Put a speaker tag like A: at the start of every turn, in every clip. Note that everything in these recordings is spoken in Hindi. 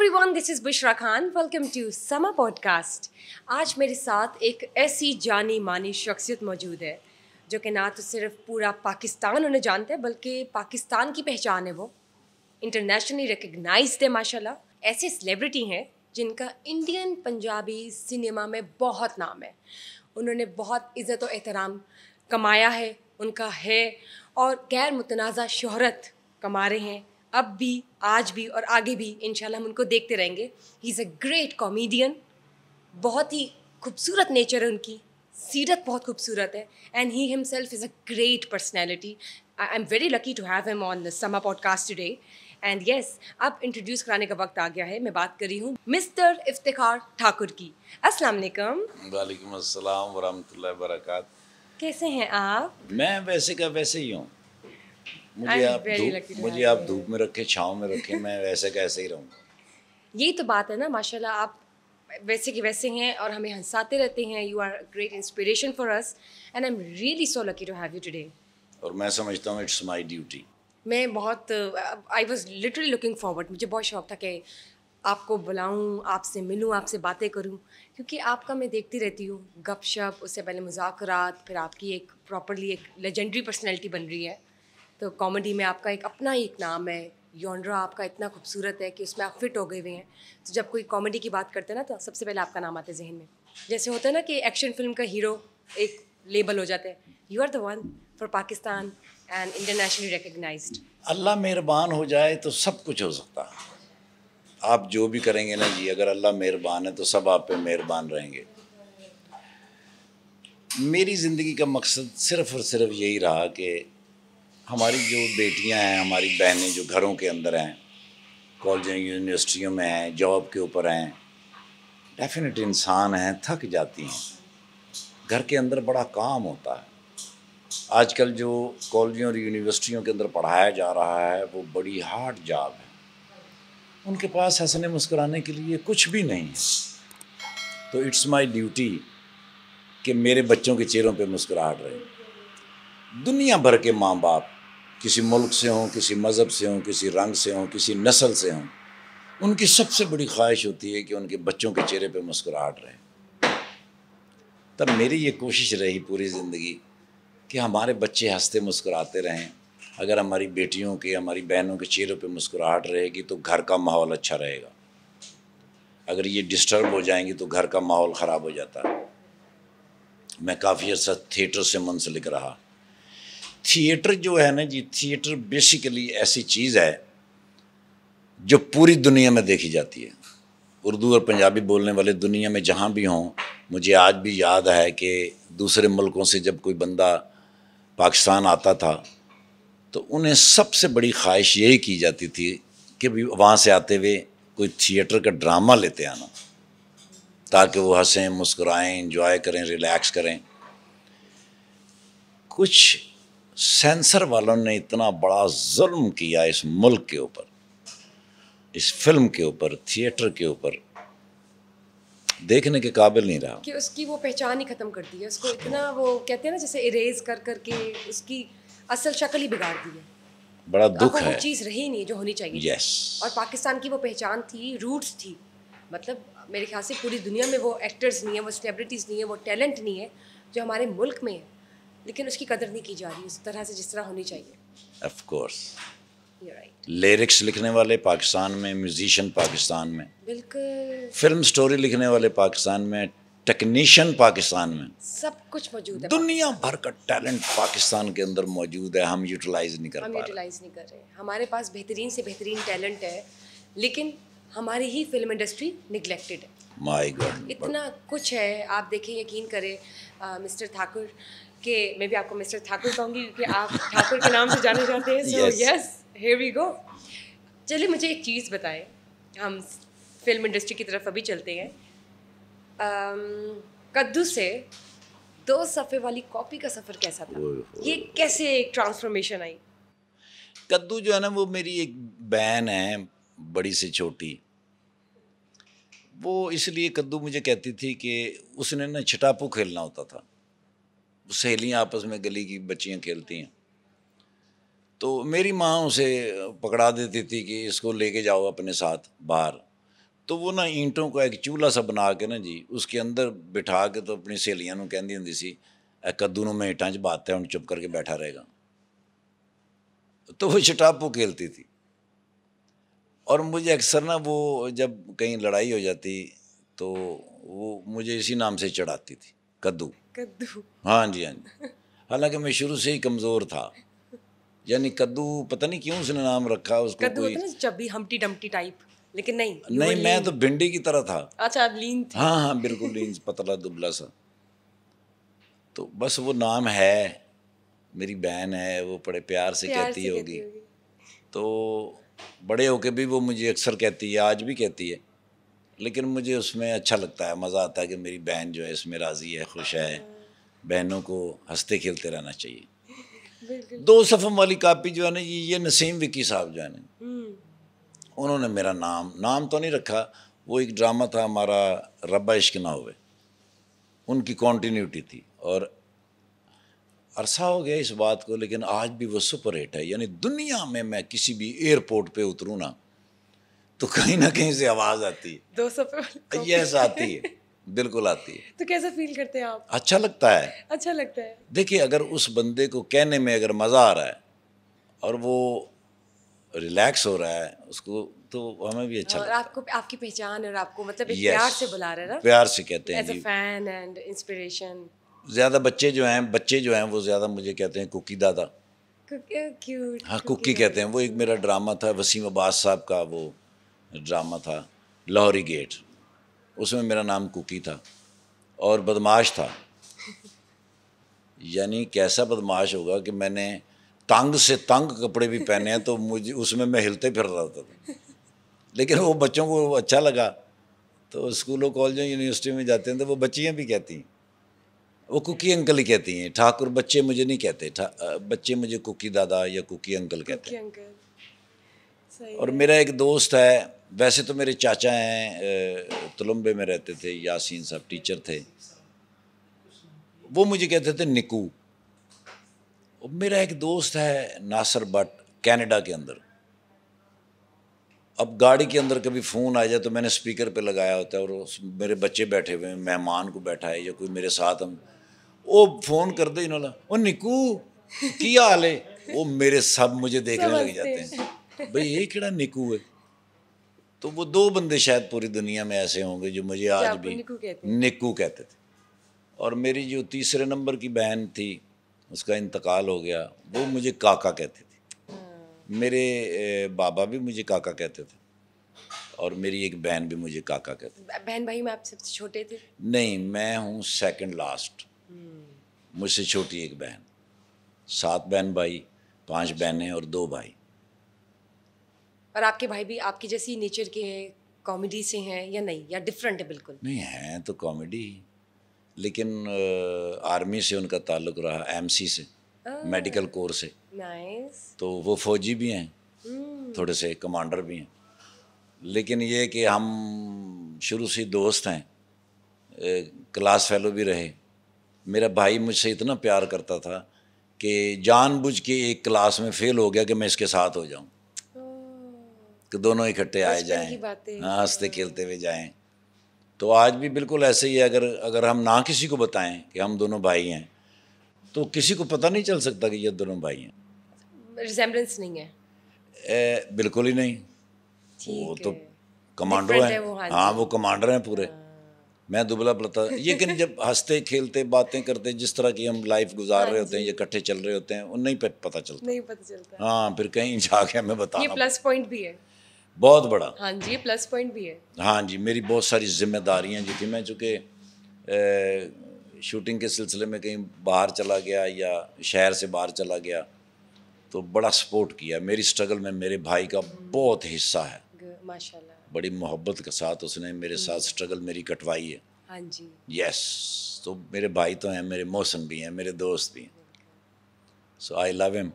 A: Every everyone this is Bushra Khan welcome to Samaa podcast आज मेरे साथ एक ऐसी जानी मानी शख्सियत मौजूद है जो कि ना तो सिर्फ पूरा पाकिस्तान उन्हें जानते हैं बल्कि पाकिस्तान की पहचान है वो इंटरनेशनली रिकगनाइज है माशाल्लाह ऐसे सेलिब्रिटी हैं जिनका इंडियन पंजाबी सिनेमा में बहुत नाम है उन्होंने बहुत इज़्ज़त और एहतराम कमाया है उनका है और गैर मुतनाज़ा शहरत कमा रहे हैं अब भी आज भी और आगे भी इन हम उनको देखते रहेंगे he is a great comedian बहुत ही खूबसूरत नेचर है उनकी सीरत बहुत खूबसूरत है and he himself is a great personality I am very lucky to have him on Samaa podcast today and yes अब इंट्रोड्यूस कराने का वक्त आ गया है मैं बात कर रही हूँ मिस्टर इफ्तार ठाकुर की अस्सलाम वालेकुम
B: वालेकुम अस्सलाम वरहमतुल्लाह वरकत
A: कैसे हैं आप
B: मैं वैसे का वैसे ही हूँ
A: मुझे आप धूप मुझे
B: आप धूप में रखे छाव में रखे मैं वैसे कैसे ही रहूँ
A: यही तो बात है ना माशाल्लाह आप वैसे के वैसे हैं और हमें हंसाते रहते हैं you are great inspiration for us and I am really so lucky to have you today
B: और मैं समझता हूँ इट्स माई ड्यूटी
A: मैं बहुत I was literally looking forward मुझे बहुत शौक था कि आपको बुलाऊं आपसे मिलूं आपसे बातें करूं क्योंकि आपका मैं देखती रहती हूँ गपशप उससे पहले मुजाकरात फिर आपकी एक प्रॉपरली एक लेजेंडरी पर्सनैलिटी बन रही है तो कॉमेडी में आपका एक अपना ही एक नाम है योंड्रा आपका इतना खूबसूरत है कि उसमें आप फिट हो गए हुए हैं तो जब कोई कॉमेडी की बात करते हैं ना तो सबसे पहले आपका नाम आता है जहन में जैसे होता है ना कि एक्शन फिल्म का हीरो एक लेबल हो जाते हैं you are the one for Pakistan and internationally recognize अल्लाह
B: मेहरबान हो जाए तो सब कुछ हो सकता है आप जो भी करेंगे ना जी अगर अल्लाह मेहरबान है तो सब आप पे मेहरबान रहेंगे मेरी ज़िंदगी का मकसद सिर्फ़ और सिर्फ यही रहा कि हमारी जो बेटियां हैं हमारी बहनें जो घरों के अंदर हैं कॉलेज यूनिवर्सिटियों में हैं जॉब के ऊपर हैं डेफिनेट इंसान हैं थक जाती हैं घर के अंदर बड़ा काम होता है आजकल जो कॉलेजों और यूनिवर्सिटियों के अंदर पढ़ाया जा रहा है वो बड़ी हार्ड जॉब है उनके पास हंसने मुस्कुराने के लिए कुछ भी नहीं है तो इट्स माय ड्यूटी कि मेरे बच्चों के चेहरों पे मुस्कुराहट रहे दुनिया भर के माँ बाप किसी मुल्क से हों किसी मज़हब से हों किसी रंग से हों किसी नस्ल से हों उनकी सबसे बड़ी ख्वाहिश होती है कि उनके बच्चों के चेहरे पर मुस्कुराहट रहे तब मेरी ये कोशिश रही पूरी ज़िंदगी कि हमारे बच्चे हंसते मुस्कुराते रहें अगर हमारी बेटियों के हमारी बहनों के चेहरों पे मुस्कुराहट रहेगी तो घर का माहौल अच्छा रहेगा अगर ये डिस्टर्ब हो जाएंगी तो घर का माहौल ख़राब हो जाता है मैं काफ़ी अर्सा थिएटर से मुंसलिक रहा थिएटर जो है ना जी थिएटर बेसिकली ऐसी चीज़ है जो पूरी दुनिया में देखी जाती है उर्दू और पंजाबी बोलने वाले दुनिया में जहाँ भी हों मुझे आज भी याद है कि दूसरे मुल्कों से जब कोई बंदा पाकिस्तान आता था तो उन्हें सबसे बड़ी ख्वाहिश यही की जाती थी कि वहाँ से आते हुए कोई थिएटर का ड्रामा लेते आना ताकि वो हंसें मुस्कुराएं इंजॉय करें रिलैक्स करें कुछ सेंसर वालों ने इतना बड़ा जुल्म किया इस मुल्क के ऊपर इस फिल्म के ऊपर थिएटर के ऊपर देखने के काबिल नहीं रहा
A: कि उसकी वो पहचान ही खत्म कर दी है उसको इतना वो कहते हैं ना जैसे इरेज कर करके उसकी असल शक्ल ही बिगाड़ दी है
B: बड़ा दुख है चीज़
A: रही नहीं जो होनी चाहिए यस yes. और पाकिस्तान की वो पहचान थी रूट्स थी मतलब मेरे ख्याल से पूरी दुनिया में वो एक्टर्स नहीं है वो सेलिब्रिटीज़ नहीं है वो टैलेंट नहीं है जो हमारे मुल्क में है लेकिन उसकी कदर नहीं की जा रही उस तरह से जिस तरह होनी चाहिए ऑफ कोर्स right.
B: लिखने वाले पाकिस्तान में म्यूजिशियन पाकिस्तान में
A: बिल्कुल
B: फिल्म स्टोरी लिखने वाले पाकिस्तान में टेक्नीशियन पाकिस्तान में
A: सब कुछ मौजूद है दुनिया
B: भर का टैलेंट पाकिस्तान के अंदर मौजूद है हम यूटिलाइज नहीं कर हम यूटिलाइज
A: नहीं कर रहे हमारे पास बेहतरीन से बेहतरीन टैलेंट है लेकिन हमारी ही फिल्म इंडस्ट्री निगलेक्टेड है माई गॉड इतना कुछ है आप देखें यकीन करें मिस्टर ठाकुर कि मैं भी आपको मिस्टर ठाकुर कहूँगी क्योंकि आप ठाकुर के नाम से जाने जाते हैं so yes here we go चलिए मुझे एक चीज़ बताएं हम फिल्म इंडस्ट्री की तरफ अभी चलते हैं um, कद्दू से दो सफ़े वाली कॉपी का सफ़र कैसा था ये कैसे एक ट्रांसफॉर्मेशन आई
B: कद्दू जो है ना वो मेरी एक बहन है बड़ी से छोटी वो इसलिए कद्दू मुझे कहती थी कि उसने ना छटापू खेलना होता था सहेलियाँ आपस में गली की बच्चियाँ खेलती हैं तो मेरी माँ उसे पकड़ा देती थी कि इसको लेके जाओ अपने साथ बाहर तो वो ना ईंटों का एक चूल्हा सा बना के ना जी उसके अंदर बिठा के तो अपनी नु कहती होंगी सी कद्दू में ईंटा च बात है हूँ चुप करके बैठा रहेगा तो वो छटापू खेलती थी और मुझे अक्सर ना वो जब कहीं लड़ाई हो जाती तो वो मुझे इसी नाम से चढ़ाती थी कद्दू कद्दू हाँ जी हाँ जी हालांकि मैं शुरू से ही कमज़ोर था यानी कद्दू पता नहीं क्यों उसने नाम रखा उसको कद्दू कोई
A: चबी हमटी डमटी टाइप लेकिन नहीं नहीं मैं
B: तो भिंडी की तरह था अच्छा आप लीन थे हाँ हाँ बिल्कुल लीन पतला दुबला सा तो बस वो नाम है मेरी बहन है वो बड़े प्यार से प्यार कहती होगी हो तो बड़े होके भी वो मुझे अक्सर कहती है आज भी कहती है लेकिन मुझे उसमें अच्छा लगता है मज़ा आता है कि मेरी बहन जो है इसमें राज़ी है खुश है बहनों को हंसते खेलते रहना चाहिए दो सफ़म वाली कापी जो है ना ये नसीम विक्की साहब जो है ना
A: हम्म।
B: उन्होंने मेरा नाम नाम तो नहीं रखा वो एक ड्रामा था हमारा रबा इश्क ना हुए उनकी कॉन्टीन्यूटी थी और अरसा हो गया इस बात को लेकिन आज भी वो सुपर हिट है यानी दुनिया में मैं किसी भी एयरपोर्ट पे उतरूँ ना तो कहीं ना कहीं से आवाज आती है
A: दो सौ पे
B: यस आती है बिल्कुल आती है
A: तो कैसा फील करते हैं आप
B: अच्छा लगता है अच्छा लगता है देखिए अगर उस बंदे को कहने में अगर मज़ा आ रहा है और वो रिलैक्स हो रहा है उसको तो हमें भी अच्छा और
A: आपको आपकी पहचान और आपको मतलब एक yes, प्यार से बुला रहे ना प्यार
B: से कहते हैं
A: फैन एंड इंस्पिरेशन
B: ज़्यादा बच्चे जो हैं बच्चे जो हैं वो ज़्यादा मुझे कहते हैं कुकी दादा
A: क्यूट हाँ कुकी
B: कहते हैं वो एक मेरा ड्रामा था वसीम अब्बास साहब का वो ड्रामा था लाहौरी गेट उसमें मेरा नाम कुकी था और बदमाश था यानी कैसा बदमाश होगा कि मैंने तंग से तंग कपड़े भी पहने हैं तो मुझे उसमें मैं हिलते फिर रहा था लेकिन वो बच्चों को अच्छा लगा तो स्कूलों कॉलेजों यूनिवर्सिटी में जाते हैं तो वो बच्चियाँ भी कहती हैं वो कुकी अंकल ही कहती हैं ठाकुर बच्चे मुझे नहीं कहते बच्चे मुझे कुकी दादा या कुकी अंकल कहते
A: हैं और मेरा
B: एक दोस्त है वैसे तो मेरे चाचा हैं तुलम्बे में रहते थे यासीन साहब टीचर थे वो मुझे कहते थे निकू और मेरा एक दोस्त है नासर भट्ट कनाडा के अंदर अब गाड़ी के अंदर कभी फ़ोन आ जाए तो मैंने स्पीकर पे लगाया होता है और मेरे बच्चे बैठे हुए हैं मेहमान को बैठा है या कोई मेरे साथ हम वो फ़ोन कर दे इन्होंने वो निकू किया हाल है वो मेरे सब मुझे देखने लग जाते हैं भाई ये कड़ा निकू है तो वो दो बंदे शायद पूरी दुनिया में ऐसे होंगे जो मुझे आज भी निकू कहते, कहते थे और मेरी जो तीसरे नंबर की बहन थी उसका इंतकाल हो गया वो मुझे काका कहते थे हम्म। मेरे बाबा भी मुझे काका कहते थे और मेरी एक बहन भी मुझे काका कहती
A: बहन भाई में आप सबसे छोटे थे
B: नहीं मैं हूँ सेकंड लास्ट हम्म। मुझसे छोटी एक बहन सात बहन भाई पांच बहनें और दो भाई
A: और आपके भाई भी आपकी जैसी नेचर के हैं कॉमेडी से हैं या नहीं या डिफरेंट है बिल्कुल नहीं
B: हैं तो कॉमेडी लेकिन आर्मी से उनका ताल्लुक रहा एम से मेडिकल कोर से
A: नाइस
B: तो वो फौजी भी हैं हम्म। थोड़े से कमांडर भी हैं लेकिन ये कि हम शुरू से दोस्त हैं क्लास फेलो भी रहे मेरा भाई मुझसे इतना प्यार करता था कि जानबूझ के एक क्लास में फेल हो गया कि मैं इसके साथ हो जाऊं कि दोनों इकट्ठे आए जाए हाँ हंसते खेलते हुए जाए तो आज भी बिल्कुल ऐसे ही है अगर अगर हम ना किसी को बताएं कि हम दोनों भाई हैं तो किसी को पता नहीं चल सकता कि ये दोनों भाई हैं
A: रिजेंबलेंस नहीं है
B: ए, बिल्कुल ही नहीं वो तो कमांडर हैं है हाँ, हाँ वो कमांडर हैं पूरे हाँ। मैं दुबला पलता लेकिन जब हंसते खेलते बातें करते जिस तरह की हम लाइफ गुजार हाँ रहे होते हैं ये इकट्ठे चल रहे होते हैं उन नहीं पता चलता
A: नहीं पता चलता
B: हाँ फिर कहीं जाके हमें बताना
A: प्लस पॉइंट भी है बहुत बड़ा हाँ जी प्लस पॉइंट भी है
B: हाँ जी मेरी बहुत सारी जिम्मेदारियाँ जी थी मैं चूँकि शूटिंग के सिलसिले में कहीं बाहर चला गया या शहर से बाहर चला गया तो बड़ा सपोर्ट किया मेरी स्ट्रगल में मेरे भाई का बहुत हिस्सा है
A: माशाल्लाह
B: बड़ी मोहब्बत के साथ उसने मेरे हम्म। साथ स्ट्रगल मेरी कटवाई है हाँ जी यस तो मेरे भाई तो हैं मेरे मौसम भी हैं मेरे दोस्त भी हैं सो आई लव हिम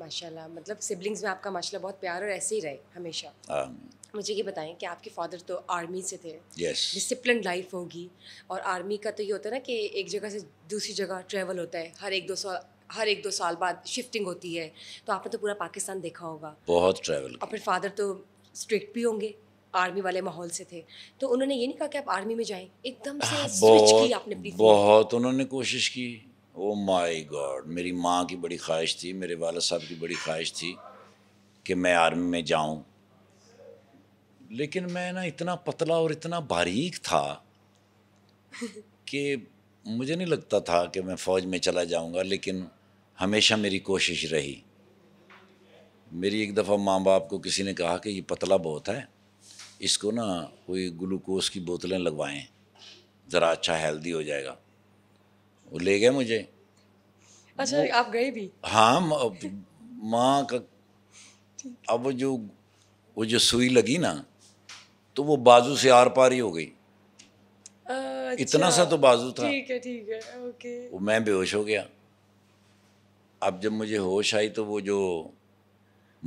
A: माशाल्लाह मतलब सिबलिंग्स में आपका माशाल्लाह बहुत प्यार और ऐसे ही रहे हमेशा हाँ। मुझे ये बताएं कि आपके फादर तो आर्मी से थे डिसिप्लिन yes. लाइफ होगी और आर्मी का तो ये होता है ना कि एक जगह से दूसरी जगह ट्रैवल होता है हर एक दो साल हर एक दो साल बाद शिफ्टिंग होती है तो आपने तो पूरा पाकिस्तान देखा होगा
B: बहुत ट्रैवल और
A: फिर फादर तो स्ट्रिक्ट भी होंगे आर्मी वाले माहौल से थे तो उन्होंने ये नहीं कहा कि आप आर्मी में जाएं एकदम से स्विच हाँ, की आपने बहुत
B: उन्होंने कोशिश की ओ माय गॉड मेरी माँ की बड़ी ख्वाहिश थी मेरे वाला साहब की बड़ी ख्वाहिश थी कि मैं आर्मी में जाऊँ लेकिन मैं ना इतना पतला और इतना बारीक था कि मुझे नहीं लगता था कि मैं फ़ौज में चला जाऊँगा लेकिन हमेशा मेरी कोशिश रही मेरी एक दफ़ा माँ बाप को किसी ने कहा कि ये पतला बहुत है इसको ना कोई ग्लूकोज की बोतलें लगवाएं ज़रा अच्छा हेल्दी हो जाएगा वो ले गए मुझे
A: अच्छा आप गए भी
B: हाँ माँ का अब जो वो जो सुई लगी ना तो वो बाजू से आर पार ही हो गई
A: अच्छा, इतना सा तो बाजू था ठीक है है ओके
B: वो मैं बेहोश हो गया अब जब मुझे होश आई तो वो जो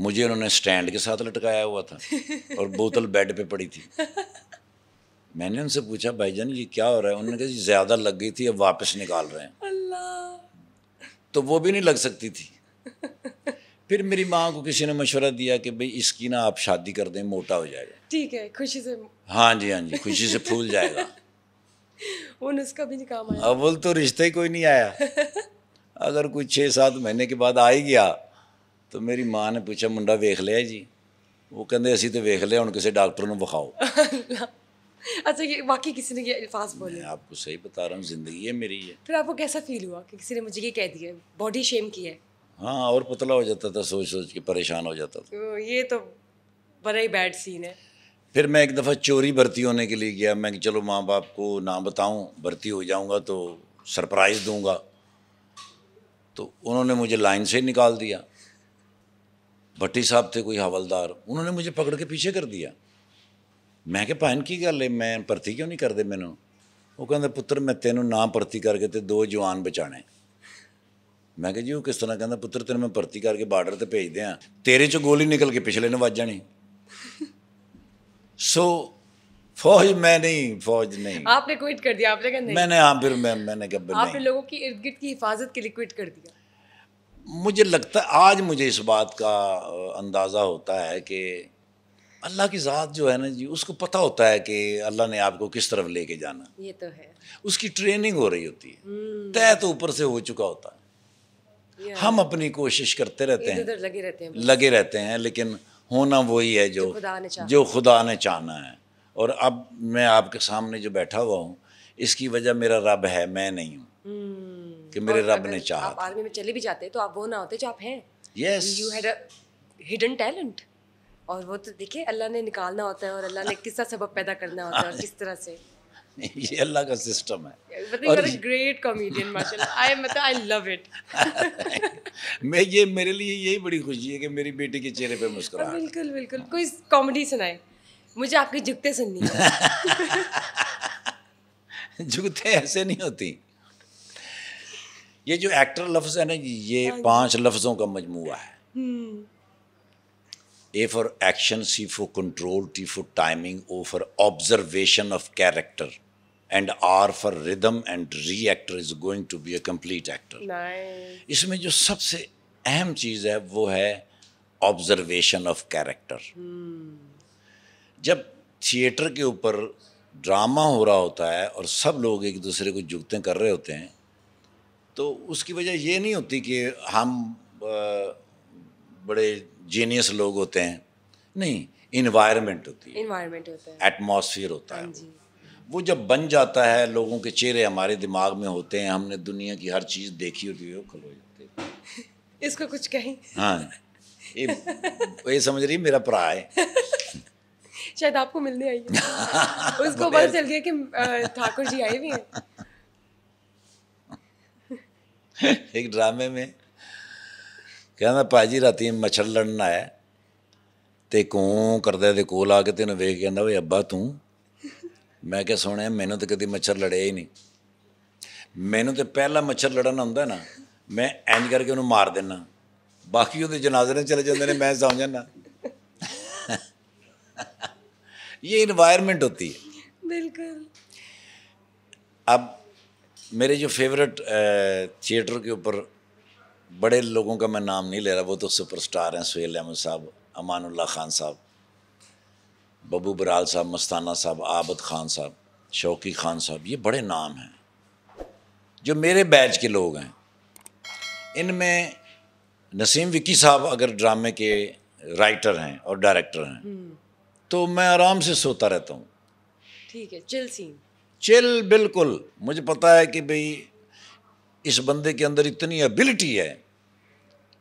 B: मुझे उन्होंने स्टैंड के साथ लटकाया हुआ था और बोतल बेड पे पड़ी थी मैंने उनसे पूछा भाई जान ये क्या हो रहा है उन्होंने कहा जी ज़्यादा लग गई थी अब वापस निकाल रहे हैं अल्लाह तो वो भी नहीं लग सकती थी फिर मेरी माँ को किसी ने मशवरा दिया कि भाई इसकी ना आप शादी कर दें मोटा हो जाएगा
A: ठीक है खुशी से
B: हाँ जी हाँ जी खुशी से फूल जाएगा
A: उसका भी काम आया
B: अव्वल तो रिश्ते ही कोई नहीं आया अगर कोई छः सात महीने के बाद आ ही गया तो मेरी माँ ने पूछा मुंडा वेख लिया जी वो कहते असी तो वेख लिया हूँ किसी डॉक्टर बखाओ
A: अच्छा ये वाकई किसी ने ये अल्फाज बोले मैं
B: आपको सही बता रहा हूँ ज़िंदगी है मेरी है
A: फिर आपको कैसा फील हुआ कि किसी ने मुझे ये कह दिया बॉडी शेम की है
B: हाँ और पतला हो जाता था सोच सोच के परेशान हो जाता
A: था तो ये तो बड़ा ही बैड सीन है
B: फिर मैं एक दफ़ा चोरी भर्ती होने के लिए गया मैं चलो माँ बाप को ना बताऊँ भर्ती हो जाऊँगा तो सरप्राइज़ दूँगा तो उन्होंने मुझे लाइन से निकाल दिया भट्टी साहब थे कोई हवलदार उन्होंने मुझे पकड़ के पीछे कर दिया ਮੈਂ ਕਿਹਾ ਭਾਨ ਕੀ ਗੱਲ ਏ ਮੈਂ ਭਰਤੀ ਕਿਉਂ ਨਹੀਂ ਕਰਦੇ ਮੈਨੂੰ ਉਹ ਕਹਿੰਦਾ ਪੁੱਤਰ ਮੈਂ ਤੈਨੂੰ ਨਾ ਭਰਤੀ ਕਰਕੇ ਤੇ ਦੋ ਜਵਾਨ ਬਚਾਣੇ ਮੈਂ ਕਿਹਾ ਜੀ ਉਹ ਕਿਸ ਤਰ੍ਹਾਂ ਕਹਿੰਦਾ ਪੁੱਤਰ ਤੈਨੂੰ ਮੈਂ ਭਰਤੀ ਕਰਕੇ ਬਾਰਡਰ ਤੇ ਭੇਜ ਦਿਆਂ ਤੇਰੇ ਚੋਂ ਗੋਲੀ ਨਿਕਲ ਕੇ ਪਿਛਲੇ ਨੂੰ ਵੱਜ ਜਾਣੀ ਸੋ फौज मैं नहीं फौज नहीं
A: आपने क्विट कर दिया आपने कहा नहीं मैंने हाँ
B: फिर मैं मैंने कहा आपने
A: लोगों की इर्द गिर्द की हिफाजत के लिए क्विट कर दिया
B: मुझे लगता है आज मुझे इस बात का अंदाज़ा होता है कि अल्लाह की ज़ात जो है ना जी उसको पता होता है कि अल्लाह ने आपको किस तरफ लेके जाना ये तो है उसकी ट्रेनिंग हो रही होती
A: है हम्म। तय
B: तो ऊपर से हो चुका होता
A: है हम
B: अपनी कोशिश करते तो रहते हैं लगे रहते हैं लगे रहते हैं लेकिन होना वही है जो जो खुदा ने, जो खुदा ने चाहना है और अब मैं आपके सामने जो बैठा हुआ हूँ इसकी वजह मेरा रब है मैं नहीं हूँ हम्म। कि मेरे रब ने चाहा आप
A: आर्मी में चले भी जाते तो आप वो ना होते जो आप हैं
B: yes you had
A: hidden talent और वो तो देखिए अल्लाह ने निकालना होता है और अल्लाह ने किसा सबब पैदा करना होता है और किस तरह से
B: ये अल्लाह का सिस्टम
A: है और ग्रेट कॉमेडियन माशाल्लाह आई मतलब आई लव
B: इट मैं ये मेरे लिए यही बड़ी खुशी है कि मेरी बेटी के चेहरे पे हाँ, मुस्कुरा
A: बिल्कुल बिल्कुल कोई कॉमेडी सुनाए मुझे आपकी झुकते सुननी है
B: जुगते ऐसे नहीं होती ये जो एक्टर लफ्ज़ है ना ये हाँ पांच लफ्ज़ों का मजमुआ है hmm. A for action C for control T for timing O for observation of character and R for rhythm and every actor is going to be a complete
A: actor
B: इसमें जो सबसे अहम चीज है वो है ऑब्जर्वेशन ऑफ कैरेक्टर जब थिएटर के ऊपर ड्रामा हो रहा होता है और सब लोग एक दूसरे को जुगते कर रहे होते हैं तो उसकी वजह ये नहीं होती कि हम बड़े जीनियस लोग होते हैं नहीं इन्वायरमेंट होती
A: है इन्वायरमेंट होता
B: है एटमॉस्फेयर होता है हाँ वो जब बन जाता है लोगों के चेहरे हमारे दिमाग में होते हैं हमने दुनिया की हर चीज़ देखी होती है खलो जाते
A: इसको कुछ कहें हाँ ये,
B: समझ रही मेरा भरा है
A: शायद आपको मिलने आई उसको पता चल गया कि ठाकुर जी आए भी हैं
B: एक ड्रामे में ਕਹਿੰਦਾ ਭਾਜੀ ਰਾਤੀ ਮੱਛਰ ਲੜਨ ਆਇਆ ਤੇ ਕੋਂ ਕਰਦਾ ਦੇ ਕੋਲ ਆ ਕੇ ਤੇ ਉਹਨੂੰ ਵੇਖ ਕਹਿੰਦਾ ਓਏ ਅੱਬਾ ਤੂੰ ਮੈਂ ਕਿਹਾ ਸੋਹਣਿਆ ਮੈਨੂੰ ਤਾਂ ਕਦੀ ਮੱਛਰ ਲੜਿਆ ਹੀ ਨਹੀਂ ਮੈਨੂੰ ਤੇ ਪਹਿਲਾ ਮੱਛਰ ਲੜਨ ਆਉਂਦਾ ਨਾ ਮੈਂ ਇੰਜ ਕਰਕੇ ਉਹਨੂੰ ਮਾਰ ਦਿੰਨਾ ਬਾਕੀ ਉਹਦੇ ਜਨਾਜ਼ੇ ਨੇ ਚਲੇ ਜਾਂਦੇ ਨੇ ਮੈਂ ਸੌਂ ਜਾਣਾ ये इन्वायरमेंट होती
A: है बिल्कुल
B: अब मेरे जो फेवरेट थिएटर के ऊपर बड़े लोगों का मैं नाम नहीं ले रहा वो तो सुपरस्टार हैं सुहेल अहमद साहब अमानुल्ला ख़ान साहब बबू बराल साहब मस्ताना साहब आबद ख़ान साहब शौकी ख़ान साहब ये बड़े नाम हैं जो मेरे बैच के लोग हैं इनमें नसीम विक्की साहब अगर ड्रामे के राइटर हैं और डायरेक्टर हैं हम्म। तो मैं आराम से सोता रहता हूँ
A: ठीक है चिल सीन
B: चिल बिल्कुल मुझे पता है कि भाई इस बंदे के अंदर इतनी एबिलिटी है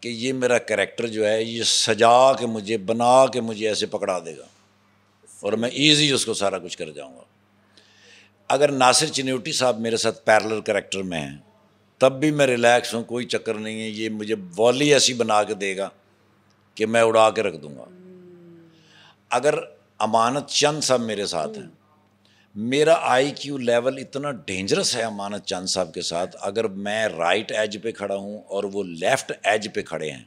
B: कि ये मेरा करेक्टर जो है ये सजा के मुझे बना के मुझे ऐसे पकड़ा देगा और मैं इजी उसको सारा कुछ कर जाऊंगा अगर नासिर चिन्यूटी साहब मेरे साथ पैरलर करेक्टर में हैं तब भी मैं रिलैक्स हूँ कोई चक्कर नहीं है ये मुझे वॉली ऐसी बना के देगा कि मैं उड़ा के रख दूंगा अगर अमानत चंद साहब मेरे साथ हैं मेरा आई क्यू लेवल इतना डेंजरस है अमानत चंद साहब के साथ अगर मैं राइट एज पे खड़ा हूँ और वो लेफ्ट एज पे खड़े हैं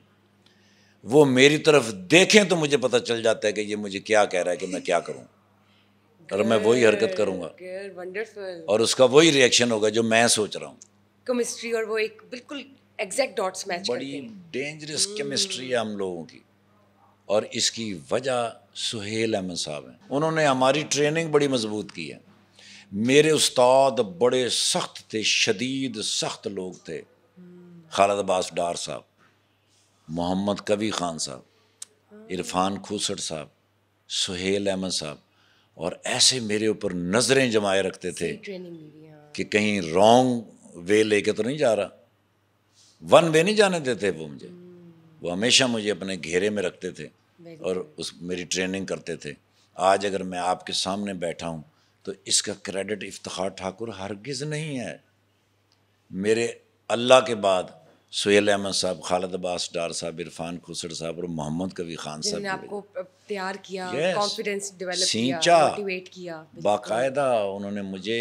B: वो मेरी तरफ देखें तो मुझे पता चल जाता है कि ये मुझे क्या कह रहा है कि मैं क्या करूँ और मैं वही हरकत
A: करूँगा
B: और उसका वही रिएक्शन होगा जो मैं सोच रहा हूँ
A: केमिस्ट्री और वो एक बिल्कुल एग्जैक्ट डॉट्स मैच बड़ी
B: डेंजरस केमिस्ट्री hmm. है हम लोगों की और इसकी वजह सुहेल अहमद साहब हैं उन्होंने हमारी ट्रेनिंग बड़ी मजबूत की है मेरे उस्ताद बड़े सख्त थे शदीद सख्त लोग थे खालद अब्बास डार साहब मोहम्मद कवी ख़ान साहब इरफान खूसट साहब सुहेल अहमद साहब और ऐसे मेरे ऊपर नज़रें जमाए रखते थे
A: हाँ।
B: कि कहीं रॉन्ग वे लेके तो नहीं जा रहा वन वे नहीं जाने देते वो मुझे वो हमेशा मुझे अपने घेरे में रखते थे और उस मेरी ट्रेनिंग करते थे आज अगर मैं आपके सामने बैठा हूँ तो इसका क्रेडिट इफ्तार ठाकुर हरगिज़ नहीं है मेरे अल्लाह के बाद सुहेल अहमद साहब खालिद अब्बास डार साहब इरफान खुसर साहब और मोहम्मद कवी खान साहब ने आपको
A: तैयार किया कॉन्फिडेंस डेवलप किया मोटिवेट किया बाकायदा
B: उन्होंने मुझे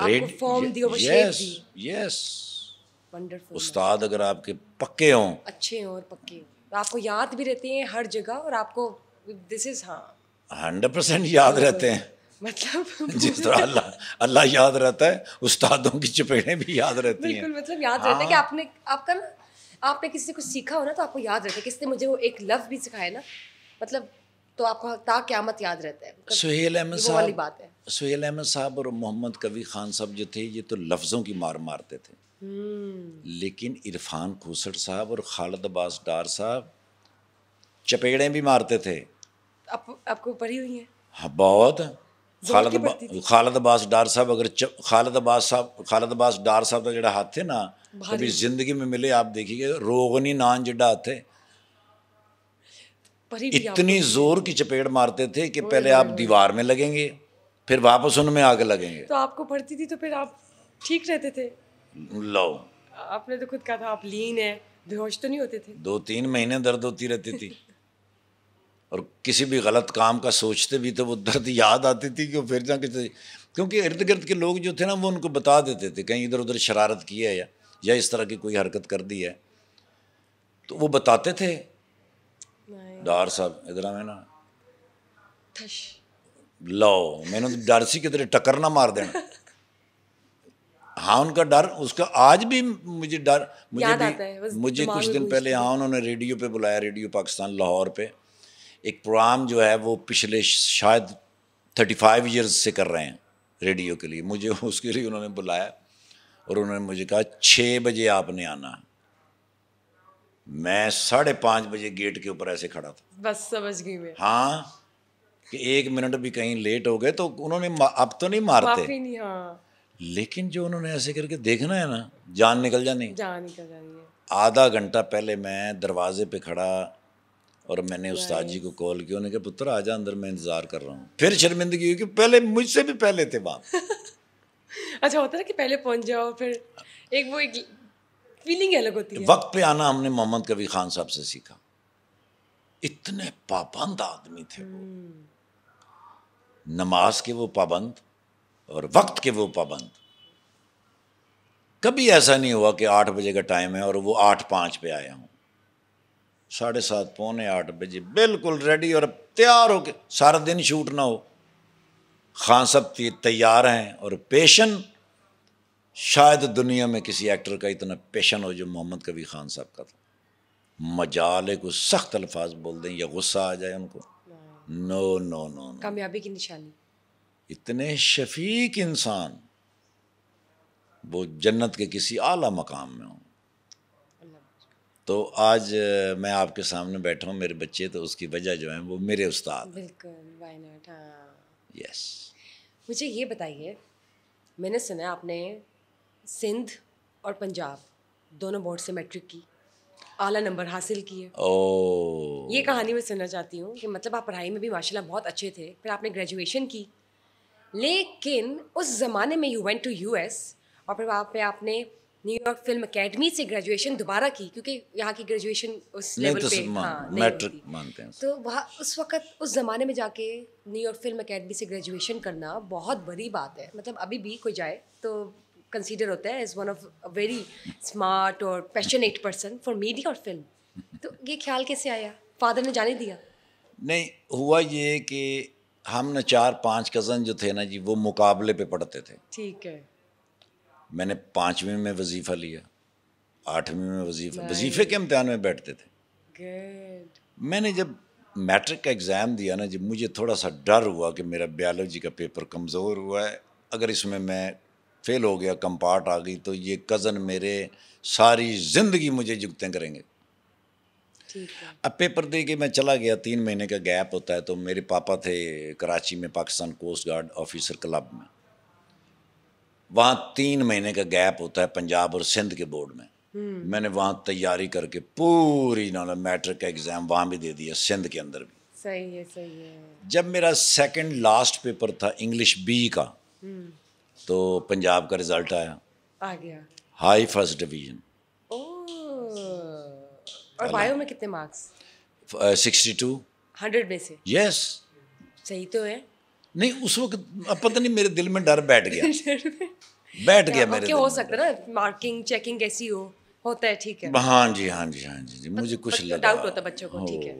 B: रेड फॉर्म दिया यस यस वंडरफुल उस्ताद अगर आपके पक्के हों
A: अच्छे हों और पक्के हों तो आपको याद भी रहती है हर जगह और आपको दिस इज़ हाँ
B: हंड्रेड परसेंट याद रहते हैं मतलब जिस तरह अल्लाह अल्लाह याद रहता है उस्तादों की चपेटें भी याद रहती हैं बिल्कुल
A: मतलब याद हाँ। रहता है कि हाँ। आपने आपका ना आपने किसी से कुछ सीखा हो ना तो आपको याद रहता है किसने मुझे वो एक लफ्ज़ भी सिखाया ना मतलब तो आपको ता क्यामत याद रहता है मतलब
B: सुहेल अहमद साहब वाली बात है सुहेल अहमद साहब और मोहम्मद कवी खान साहब जो थे ये तो लफ्ज़ों की मार मारते थे
A: हम्म।
B: लेकिन इरफान खूसर साहब और खालिद अब्बास डार साहब चपेड़े भी मारते थे
A: आप, आपको पढ़ी हुई है
B: हाँ बहुत
A: खालद
B: खालद अब्बास डार साहब अगर खालद अब्बास साहब खालद अब्बास डार साहब का जरा हाथ थे ना कभी जिंदगी में मिले आप देखिए रोगनी नान जड़ा हाथ थे इतनी जोर की चपेट मारते थे कि पहले आप दीवार में लगेंगे फिर वापस उनमें आके लगेंगे तो
A: आपको पढ़ती थी तो फिर आप ठीक रहते थे लो आपने तो खुद कहा था आप लीन है बेहोश तो नहीं होते थे
B: दो तीन महीने दर्द होती रहती थी और किसी भी गलत काम का सोचते भी तो वो दर्द याद आती थी कि वो फिर जाके तो- क्योंकि इर्द गिर्द के लोग जो थे ना वो उनको बता देते थे कहीं इधर उधर शरारत की है या या इस तरह की कोई हरकत कर दी है तो वो बताते थे डार साहब इधर आवे ना लो मैंने तो डार सी की तरह टक्कर ना मार देना हाँ उनका डर उसका आज भी मुझे डर
A: मुझे याद भी आता है, मुझे कुछ दिन पहले
B: हाँ उन्होंने रेडियो पे बुलाया रेडियो पाकिस्तान लाहौर पे एक प्रोग्राम जो है वो पिछले शायद थर्टी फाइव ईयर्स से कर रहे हैं रेडियो के लिए मुझे उसके लिए उन्होंने बुलाया और उन्होंने मुझे कहा छः बजे आपने आना मैं साढ़े पाँच बजे गेट के ऊपर ऐसे खड़ा था
A: बस समझ गई मैं
B: हाँ कि एक मिनट भी कहीं लेट हो गए तो उन्होंने अब तो नहीं मारते
A: नहीं, हाँ।
B: लेकिन जो उन्होंने ऐसे करके देखना है ना जान निकल जानी
A: जान निकल जानी
B: आधा घंटा पहले मैं दरवाजे पे खड़ा और मैंने उस्ताद जी को कॉल किया उन्होंने कहा पुत्र आजा अंदर मैं इंतजार कर रहा हूँ फिर शर्मिंदगी हुई कि पहले मुझसे भी पहले थे बाप
A: अच्छा होता ना कि पहले पहुंच जाओ फिर एक वो एक फीलिंग अलग होती है वक्त
B: पे आना हमने मोहम्मद कबीर खान साहब से सीखा इतने पाबंद
A: आदमी थे वो हम्म।
B: नमाज के वो पाबंद और वक्त के वो पाबंद कभी ऐसा नहीं हुआ कि आठ बजे का टाइम है और वो आठ पाँच पे आया हूँ साढ़े सात पौने आठ बजे बिल्कुल रेडी और तैयार हो के सारा दिन शूट ना हो खान सब तैयार हैं और पेशन शायद दुनिया में किसी एक्टर का इतना पेशन हो जो मोहम्मद कभी खान साहब का था मजाल को सख्त अल्फाज बोल दें या गुस्सा आ जाए उनको नो नो नो, नो।
A: कामयाबी की निशानी
B: इतने शफीक इंसान वो जन्नत के किसी आला मकाम में हों तो आज मैं आपके सामने बैठा हूँ मेरे बच्चे तो उसकी वजह जो है वो मेरे उस्ताद बिल्कुल यस हाँ।
A: मुझे ये बताइए मैंने सुना आपने सिंध और पंजाब दोनों बोर्ड से मैट्रिक की आला नंबर हासिल किए
B: ओ oh. ये
A: कहानी मैं सुनना चाहती हूँ कि मतलब आप पढ़ाई में भी माशाल्लाह बहुत अच्छे थे फिर आपने ग्रेजुएशन की लेकिन उस ज़माने में you went to U S और फिर वहाँ पे आपने न्यूयॉर्क फिल्म एकेडमी से ग्रेजुएशन दोबारा की क्योंकि यहाँ की ग्रेजुएशन उस लेवल तो पे हाँ, मैट्रिक मानते हैं तो वहाँ उस वक्त उस ज़माने में जाके न्यूयॉर्क फिल्म एकेडमी से ग्रेजुएशन करना बहुत बड़ी बात है मतलब अभी भी कोई जाए तो कंसीडर होता है as one of a very smart और पैशनेट पर्सन फॉर मीडिया और फिल्म तो ये ख्याल कैसे आया फादर ने जाने दिया
B: नहीं हुआ ये कि हम ना चार पांच कज़न जो थे ना जी वो मुकाबले पे पढ़ते थे ठीक है मैंने पाँचवीं में वजीफ़ा लिया आठवीं में वजीफा वजीफे के इम्तहान में बैठते थे
A: Good.
B: मैंने जब मैट्रिक का एग्ज़ाम दिया ना जब मुझे थोड़ा सा डर हुआ कि मेरा बायोलॉजी का पेपर कमज़ोर हुआ है अगर इसमें मैं फेल हो गया कम पार्ट आ गई तो ये कज़न मेरे सारी ज़िंदगी मुझे जुगते करेंगे अब पेपर दे के मैं चला गया तीन महीने का गैप होता है तो मेरे पापा थे कराची में Pakistan coast guard officer club में वहाँ तीन महीने का गैप होता है पंजाब और सिंध के बोर्ड में हम्म। मैंने वहाँ तैयारी करके पूरी नॉलेज मैट्रिक का एग्ज़ाम वहाँ भी दे दिया सिंध के अंदर भी
A: सही है सही है
B: जब मेरा सेकंड लास्ट पेपर था इंग्लिश बी का
A: हम्म।
B: तो पंजाब का रिजल्ट आया आ गया हाई फर्स्ट डिवीजन
A: और बायो में कितने मार्क्स सिक्सटी टू हंड्रेड में से
B: यस yes. सही तो है नहीं उस वक्त अब पता नहीं मेरे दिल में डर बैठ गया बैठ गया हाँ, मेरे दिल हो
A: सकता है ना मार्किंग चेकिंग कैसी हो होता है ठीक है हाँ
B: जी हाँ जी हाँ जी मतलब मुझे कुछ लगा डाउट होता बच्चों को ठीक है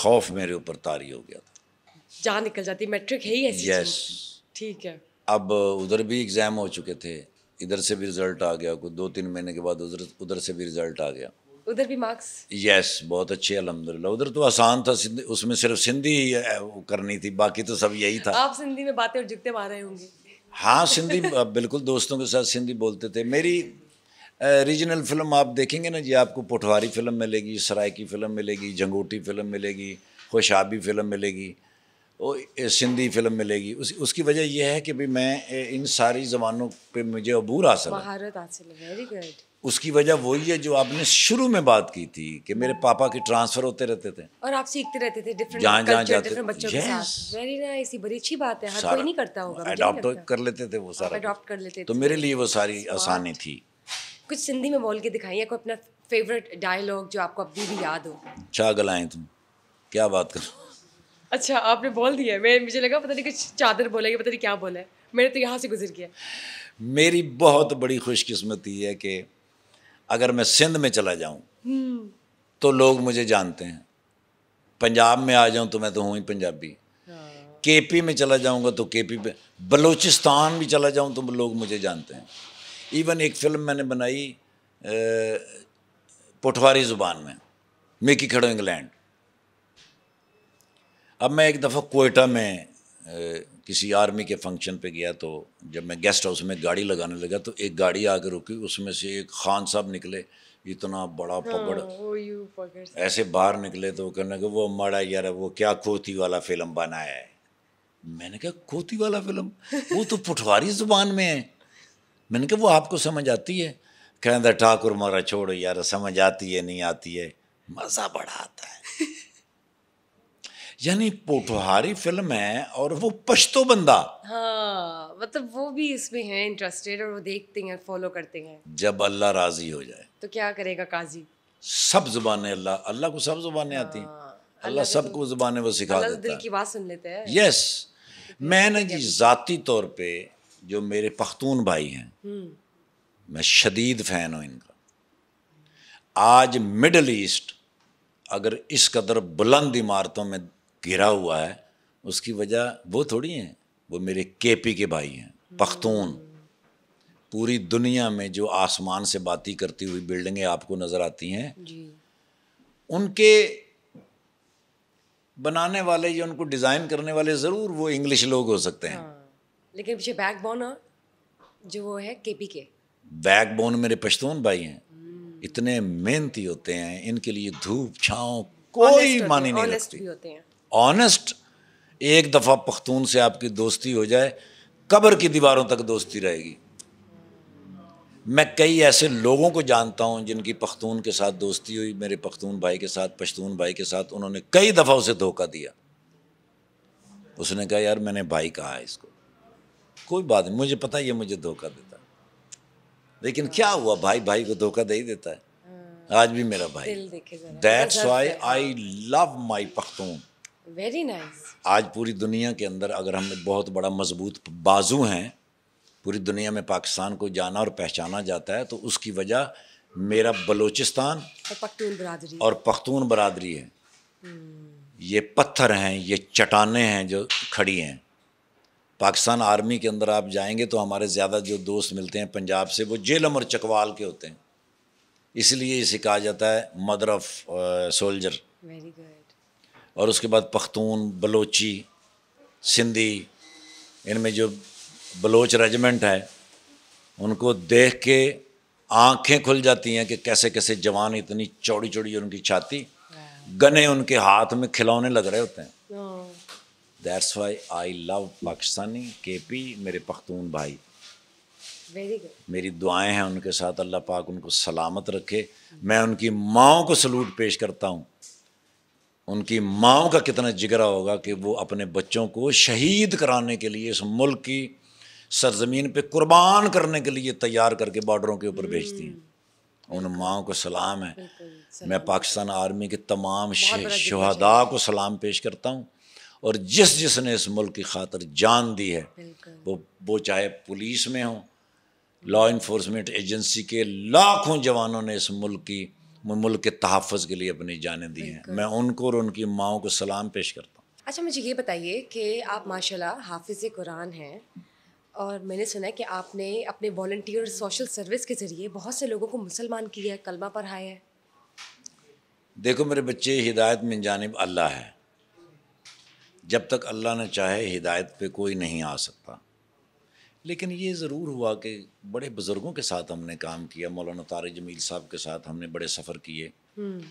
B: खौफ मेरे ऊपर तारी हो गया था
A: जान निकल जाती मैट्रिक है ही ऐसी ठीक है
B: अब उधर भी एग्जाम हो चुके थे इधर से भी रिजल्ट आ गया कुछ दो तीन महीने के बाद उधर उधर से भी रिजल्ट आ गया उधर भी मार्क्स यस बहुत अच्छे अलहमदिल्ला उधर तो आसान था उसमें सिर्फ सिंधी करनी थी बाकी तो सब यही था
A: आप सिंधी में बातें और जुगते मार रहे होंगे
B: हाँ सिंधी बिल्कुल दोस्तों के साथ सिंधी बोलते थे मेरी रीजनल फिल्म आप देखेंगे ना जी आपको पोठवारी फिल्म मिलेगी सराय की फिल्म मिलेगी झंगोटी फिल्म मिलेगी खुशाबी फिल्म मिलेगी सिंधी फिल्म मिलेगी उस, उसकी वजह यह है कि भाई मैं इन सारी जबानों पे मुझे अबूर
A: हासिल
B: उसकी वजह वही है जो आपने शुरू में बात की थी कि मेरे हाँ। पापा के ट्रांसफर होते रहते थे
A: और आप सीखते रहते थे जहाँ जहाँ जाते
B: कर लेते थे वो सारा
A: कर लेते तो मेरे
B: लिए वो सारी आसानी थी
A: कुछ सिंधी में बोल के दिखाई अपना फेवरेट डायलॉग जो आपको अभी भी याद हो
B: चाह गलाएं तुम क्या बात करो
A: अच्छा आपने बोल दिया मैं मुझे लगा पता नहीं कुछ चादर बोला या पता नहीं क्या बोला है मैंने तो यहाँ से गुजर गया
B: मेरी बहुत बड़ी खुशकिस्मती है कि अगर मैं सिंध में चला जाऊँ हम्म। तो लोग मुझे जानते हैं पंजाब में आ जाऊँ तो मैं तो हूँ ही पंजाबी हाँ। केपी में चला जाऊँगा तो केपी पे बलूचिस्तान भी चला जाऊँ तो लोग मुझे जानते हैं इवन एक फिल्म मैंने बनाई पोठवारी ज़ुबान में मेकी खड़ो इंग्लैंड अब मैं एक दफ़ा कोयटा में किसी आर्मी के फंक्शन पे गया तो जब मैं गेस्ट हाउस में गाड़ी लगाने लगा तो एक गाड़ी आके रुकी उसमें से एक खान साहब निकले इतना बड़ा पकड़ ऐसे बाहर निकले तो कहने के वो मरा यार वो क्या खोती वाला फिल्म बनाया है मैंने कहा खोती वाला फिल्म वो तो पुठवारी जुबान में है मैंने कहा वो आपको समझ आती है कहने ठाकुर मारा छोड़ो यार समझ आती है नहीं आती है मज़ा बड़ा आता है यानी पोठोहारी फिल्म है और वो पश्तो बंदा
A: हाँ मतलब वो भी इसमें है इंटरेस्टेड और वो देखते हैं फॉलो करते हैं
B: जब अल्लाह राजी हो जाए
A: तो क्या करेगा काजी
B: सब जुबान अल्लाह अल्लाह को सब जुबानें हाँ, आती हैं हाँ, अल्लाह सबको तो जुबानें वो सिखा देता दिल की
A: बात सुन लेते हैं यस
B: मैं ना जी ज़ाती तौर पे जो मेरे पख्तून भाई हैं
A: हम्म।
B: मैं शदीद फ़ैन हूँ इनका आज मिडल ईस्ट अगर इस कदर बुलंद इमारतों में घिरा हुआ है उसकी वजह वो थोड़ी हैं वो मेरे केपी के भाई हैं पख्तून पूरी दुनिया में जो आसमान से बाती करती हुई बिल्डिंगें आपको नज़र आती हैं उनके बनाने वाले या उनको डिज़ाइन करने वाले ज़रूर वो इंग्लिश लोग हो सकते हैं हाँ।
A: लेकिन पीछे बैकबोन जो वो है केपी के
B: बैकबोन मेरे पश्तून भाई हैं हम्म। इतने मेहनती होते हैं इनके लिए धूप छाँव कोई मानी नहीं होते हैं ऑनेस्ट एक दफ़ा पख्तून से आपकी दोस्ती हो जाए कब्र की दीवारों तक दोस्ती रहेगी मैं कई ऐसे लोगों को जानता हूं जिनकी पख्तून के साथ दोस्ती हुई मेरे पख्तून भाई के साथ पश्तून भाई के साथ उन्होंने कई दफ़ा उसे धोखा दिया उसने कहा यार मैंने भाई कहा है इसको कोई बात नहीं मुझे पता ये मुझे धोखा देता लेकिन क्या हुआ भाई भाई को धोखा दे ही देता
A: है
B: आज भी मेरा भाई
A: that's why I
B: love my Pakhtun
A: very nice nice.
B: आज पूरी दुनिया के अंदर अगर हम बहुत बड़ा मजबूत बाजू हैं पूरी दुनिया में पाकिस्तान को जाना और पहचाना जाता है तो उसकी वजह मेरा बलूचिस्तान
A: और पख्तून बरादरी और
B: पख्तून है ये पत्थर हैं ये चटाने हैं जो खड़ी हैं पाकिस्तान आर्मी के अंदर आप जाएंगे तो हमारे ज़्यादा जो दोस्त मिलते हैं पंजाब से वो जेलम और चकवाल के होते हैं इसलिए इसे कहा जाता है mother of soldier very good और उसके बाद पख्तून बलोची सिंधी इनमें जो बलोच रेजिमेंट है उनको देख के आंखें खुल जाती हैं कि कैसे कैसे जवान इतनी चौड़ी चौड़ी उनकी छाती गने उनके हाथ में खिलौने लग रहे होते
A: हैं
B: that's why I love Pakistani के पी मेरे पख्तून भाई मेरी दुआएं हैं उनके साथ अल्लाह पाक उनको सलामत रखे मैं उनकी माओ को सलूट पेश करता हूँ उनकी माओ का कितना जिगरा होगा कि वो अपने बच्चों को शहीद कराने के लिए इस मुल्क की सरजमीन पे कुर्बान करने के लिए तैयार करके बॉर्डरों के ऊपर भेजती हैं हम्म। उन माओ को सलाम है मैं पाकिस्तान आर्मी के तमाम शहदा को सलाम पेश करता हूँ और जिस जिसने इस मुल्क की खातर जान दी है वो वो चाहे पुलिस में हों लॉ इन्फोर्समेंट एजेंसी के लाखों जवानों ने इस मुल्क की मुल्क के तहफ़ के लिए अपनी जानें दी हैं मैं उनको और उनकी माओ को सलाम पेश करता
A: हूँ अच्छा मुझे ये बताइए कि आप माशाल्लाह हाफिज़ कुरान हैं और मैंने सुना है कि आपने अपने वॉल्टियर सोशल सर्विस के ज़रिए बहुत से लोगों को मुसलमान किया है कलमा पढ़ाया है
B: देखो मेरे बच्चे हिदायत में जानब अल्लाह है जब तक अल्लाह ने चाहे हिदायत पे कोई नहीं आ सकता लेकिन ये ज़रूर हुआ कि बड़े बुज़ुर्गों के साथ हमने काम किया मौलाना तार जमील साहब के साथ हमने बड़े सफ़र किए हम्म।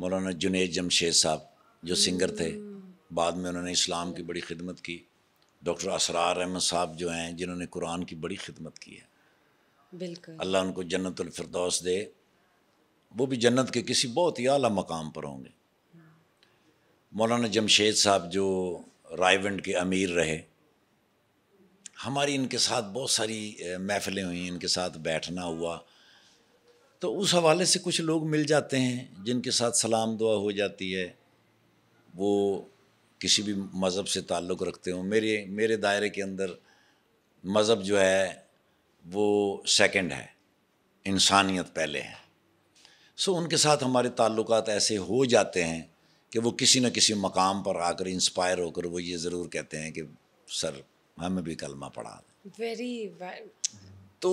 B: मौलाना जुनेद जमशेद साहब जो सिंगर थे हम्म। बाद में उन्होंने इस्लाम की बड़ी खिदमत की डॉक्टर असरार अहमद साहब जो हैं जिन्होंने कुरान की बड़ी खिदमत की है बिल्कुल अल्लाह उनको जन्नतफरदौस दे वो भी जन्नत के किसी बहुत ही अली मकाम पर होंगे हाँ। मौलाना जमशेद साहब जो रायवंड के अमीर रहे हमारी इनके साथ बहुत सारी महफ़िलें हुई इनके साथ बैठना हुआ तो उस हवाले से कुछ लोग मिल जाते हैं जिनके साथ सलाम दुआ हो जाती है वो किसी भी मज़हब से ताल्लुक़ रखते हों मेरे मेरे दायरे के अंदर मज़हब जो है वो सेकंड है इंसानियत पहले है सो उनके साथ हमारे ताल्लुक ऐसे हो जाते हैं कि वो किसी न किसी मकाम पर आकर इंस्पायर होकर वो ये ज़रूर कहते हैं कि सर हमें भी कलमा पढ़ा
A: दे वेरी तो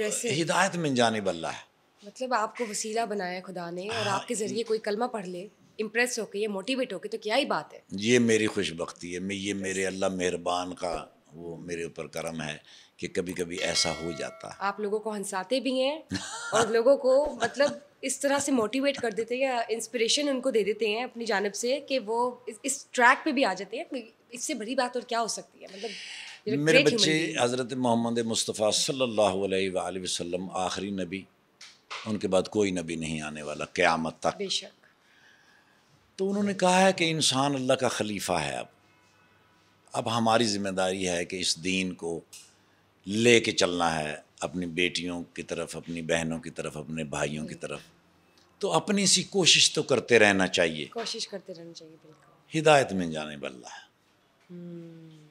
A: हिदायत
B: में जाने बल्ला है
A: मतलब आपको वसीला बनाया खुदा ने और हाँ, आपके ज़रिए कोई कलमा पढ़ ले इम्प्रेस होके ये मोटिवेट होके तो क्या ही बात है
B: ये मेरी खुशबकती है मैं ये मेरे अल्लाह मेहरबान का वो मेरे ऊपर करम है कि कभी कभी ऐसा हो जाता है
A: आप लोगों को हंसाते भी हैं और लोगों को मतलब इस तरह से मोटिवेट कर देते हैं या इंस्पिरेशन उनको दे देते हैं अपनी जानब से कि वो इस, इस ट्रैक पे भी आ जाते हैं इससे बड़ी बात और क्या हो सकती है मतलब मेरे बच्चे
B: हज़रत मोहम्मद मुस्तफ़ा सल्ला वसम आखिरी नबी उनके बाद कोई नबी नहीं आने वाला क़्यामत तक बेशक तो उन्होंने कहा है कि इंसान अल्लाह का खलीफा है अब अब हमारी जिम्मेदारी है कि इस दीन को ले के चलना है अपनी बेटियों की तरफ अपनी बहनों की तरफ अपने भाइयों की हम्म। तरफ तो अपनी सी कोशिश तो करते रहना चाहिए
A: कोशिश करते रहना चाहिए बिल्कुल
B: हिदायत में जाने वाला है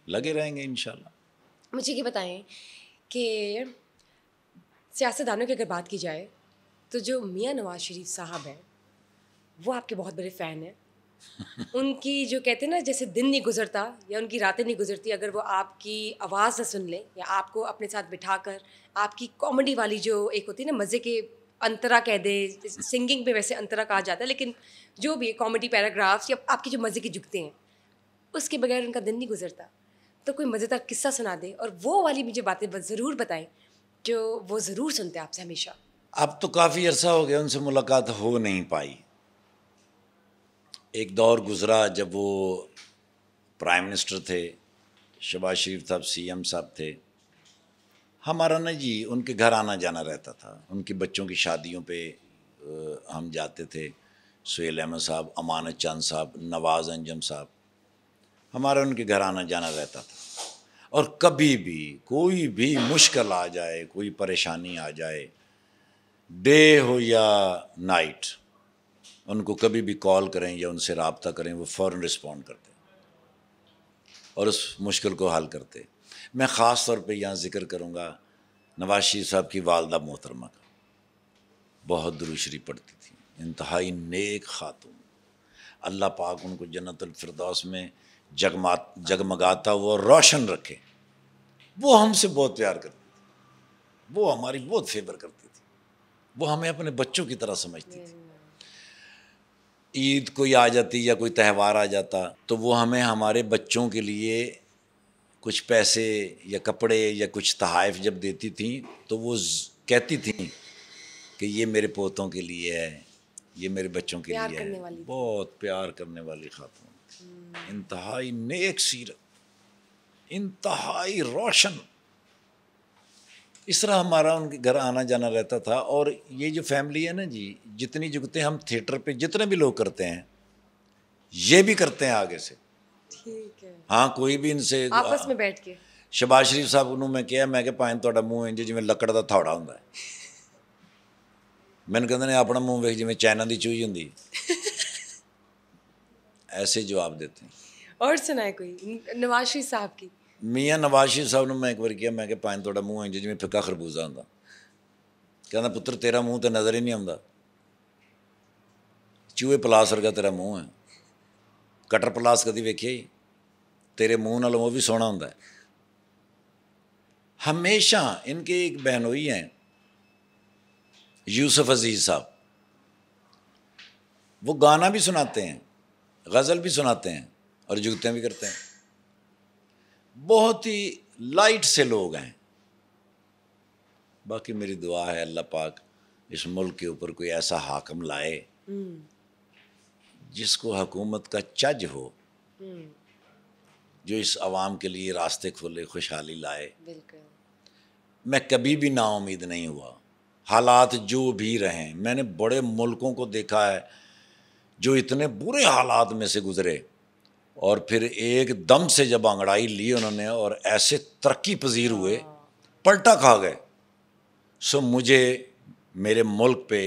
B: लगे रहेंगे इनशाला
A: मुझे ये बताएं कि सियासतदानों की अगर बात की जाए तो जो मियाँ नवाज शरीफ साहब हैं वो आपके बहुत बड़े फ़ैन हैं उनकी जो कहते हैं ना जैसे दिन नहीं गुजरता या उनकी रातें नहीं गुजरती अगर वो आपकी आवाज़ ना सुन लें या आपको अपने साथ बिठा कर आपकी कॉमेडी वाली जो एक होती है ना मज़े के अंतरा कह दे सिंगिंग पे वैसे अंतरा कहा जाता है लेकिन जो भी कॉमेडी पैराग्राफ्स या आपकी जो मज़े की जुगते हैं उसके बगैर उनका दिन नहीं गुजरता तो कोई मज़ेदार किस्सा सुना दे और वो वाली मुझे बातें ज़रूर बताएं जो वो ज़रूर सुनते आपसे हमेशा
B: अब तो काफ़ी अरसा हो गया उनसे मुलाकात हो नहीं पाई एक दौर गुज़रा जब वो प्राइम मिनिस्टर थे शबाज शरीफ साहब एम साहब थे हमारा ना जी उनके घर आना जाना रहता था उनके बच्चों की शादियों पे हम जाते थे सुहेल अहमद साहब अमानत चांद साहब नवाज़ अंजम साहब हमारा उनके घर आना जाना रहता था और कभी भी कोई भी मुश्किल आ जाए कोई परेशानी आ जाए डे हो या नाइट उनको कभी भी कॉल करें या उनसे रबता करें वो फ़ौर रिस्पॉन्ड करते और उस मुश्किल को हल करते मैं ख़ास तौर पे यहाँ ज़िक्र करूँगा नवाशी साहब की वालदा मोहतरमा का बहुत दुरुशरी पड़ती थी इंतहाई नेक खातून अल्लाह पाक उनको जन्नतफरदौस में जगमा जगमगाता हुआ रोशन रखे वो हमसे बहुत प्यार करती थी वो हमारी बहुत फेवर करती थी वो हमें अपने बच्चों की तरह समझती थी ईद कोई आ जाती या कोई त्यौहार आ जाता तो वो हमें हमारे बच्चों के लिए कुछ पैसे या कपड़े या कुछ तहाइफ जब देती थी तो वो कहती थी कि ये मेरे पोतों के लिए है ये मेरे बच्चों के लिए है बहुत प्यार करने वाली खातून इंतहाई नेक सीरत इंतहाई रोशन इस तरह हमारा उनके घर आना जाना रहता था और ये जो फैमिली है ना जी जितनी जुगते हम थिएटर पे जितने भी लोग करते हैं ये भी करते हैं आगे से
A: ठीक है
B: हाँ कोई भी इनसे आपस में बैठ के शबाज शरीफ साहब उन्होंने मैं ਕਿਹਾ मैं ਕਿ ਭਾਵੇਂ ਤੁਹਾਡਾ ਮੂੰਹ ਇੰਜ ਜਿਵੇਂ ਲੱਕੜ ਦਾ ਥੌੜਾ ਹੁੰਦਾ ਮੈਨੂੰ ਕਹਿੰਦੇ ਨੇ ਆਪਣਾ ਮੂੰਹ ਵੇਖ ਜਿਵੇਂ ਚਾਈਨਾ ਦੀ ਚੂਹੀ ਹੁੰਦੀ ऐसे जवाब देते हैं
A: और सुनाए कोई नवाज शरीफ साहब की
B: मियाँ नवाज शरीफ साहब ने मैं एक बार किया मैं कि पानी थोड़ा मूँह है जिम्मे फिका खरबूजा आंदा कहना पुत्र तेरा मूँह तो नज़र ही नहीं आता चूहे पलास वर्गा तेरा मुँह है कटर पलास कभी वेखे तेरे ਤੇਰੇ ਮੂੰਹ ਨਾਲ ਉਹ ਵੀ ਸੋਹਣਾ ਹੁੰਦਾ ਹੈ ਹਮੇਸ਼ਾ ਇਨਕੇ ਇੱਕ ਬਹਿਨੋਈ यूसुफ अजीज साहब वो गाना भी सुनाते हैं गज़ल भी सुनाते हैं और जुगतें भी करते हैं बहुत ही लाइट से लोग हैं बाकी मेरी दुआ है अल्लाह पाक इस मुल्क के ऊपर कोई ऐसा हाकम लाए जिसको हकूमत का चज हो जो इस आवाम के लिए रास्ते खोले खुशहाली लाए मैं कभी भी नाउमीद नहीं हुआ हालात जो भी रहें मैंने बड़े मुल्कों को देखा है जो इतने बुरे हालात में से गुजरे और फिर एक दम से जब अंगड़ाई ली उन्होंने और ऐसे तरक्की पजीर हुए हाँ। पलटा खा गए सो मुझे मेरे मुल्क पे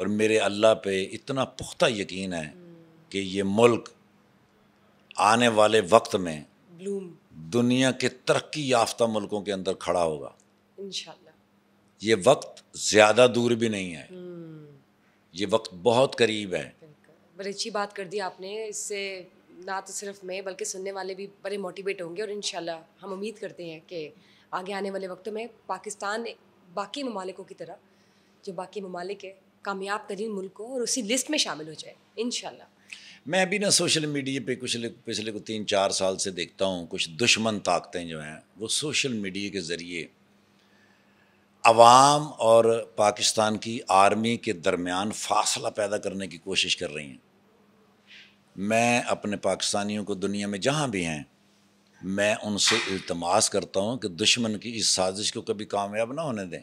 B: और मेरे अल्लाह पे इतना पुख्ता यकीन है हम्म। कि ये मुल्क आने वाले वक्त में दुनिया के तरक्की याफ्ता मुल्कों के अंदर खड़ा होगा ये वक्त ज़्यादा दूर भी नहीं है हम्म। ये वक्त बहुत करीब है
A: बड़ी अच्छी बात कर दी आपने इससे ना तो सिर्फ मैं बल्कि सुनने वाले भी बड़े मोटिवेट होंगे और इन हम उम्मीद करते हैं कि आगे आने वाले वक्त में पाकिस्तान बाकी ममालिकों की तरह जो बाकी ममालिक है कामयाब तरीन मुल्क हो और उसी लिस्ट में शामिल हो जाए इन
B: मैं अभी ना सोशल मीडिया पे कुछ पिछले को तीन चार साल से देखता हूँ कुछ दुश्मन ताकतें जो हैं वो सोशल मीडिया के ज़रिए आवाम और पाकिस्तान की आर्मी के दरमियान फासला पैदा करने की कोशिश कर रही हैं मैं अपने पाकिस्तानियों को दुनिया में जहाँ भी हैं मैं उनसे इल्तमास करता हूँ कि दुश्मन की इस साजिश को कभी कामयाब ना होने दें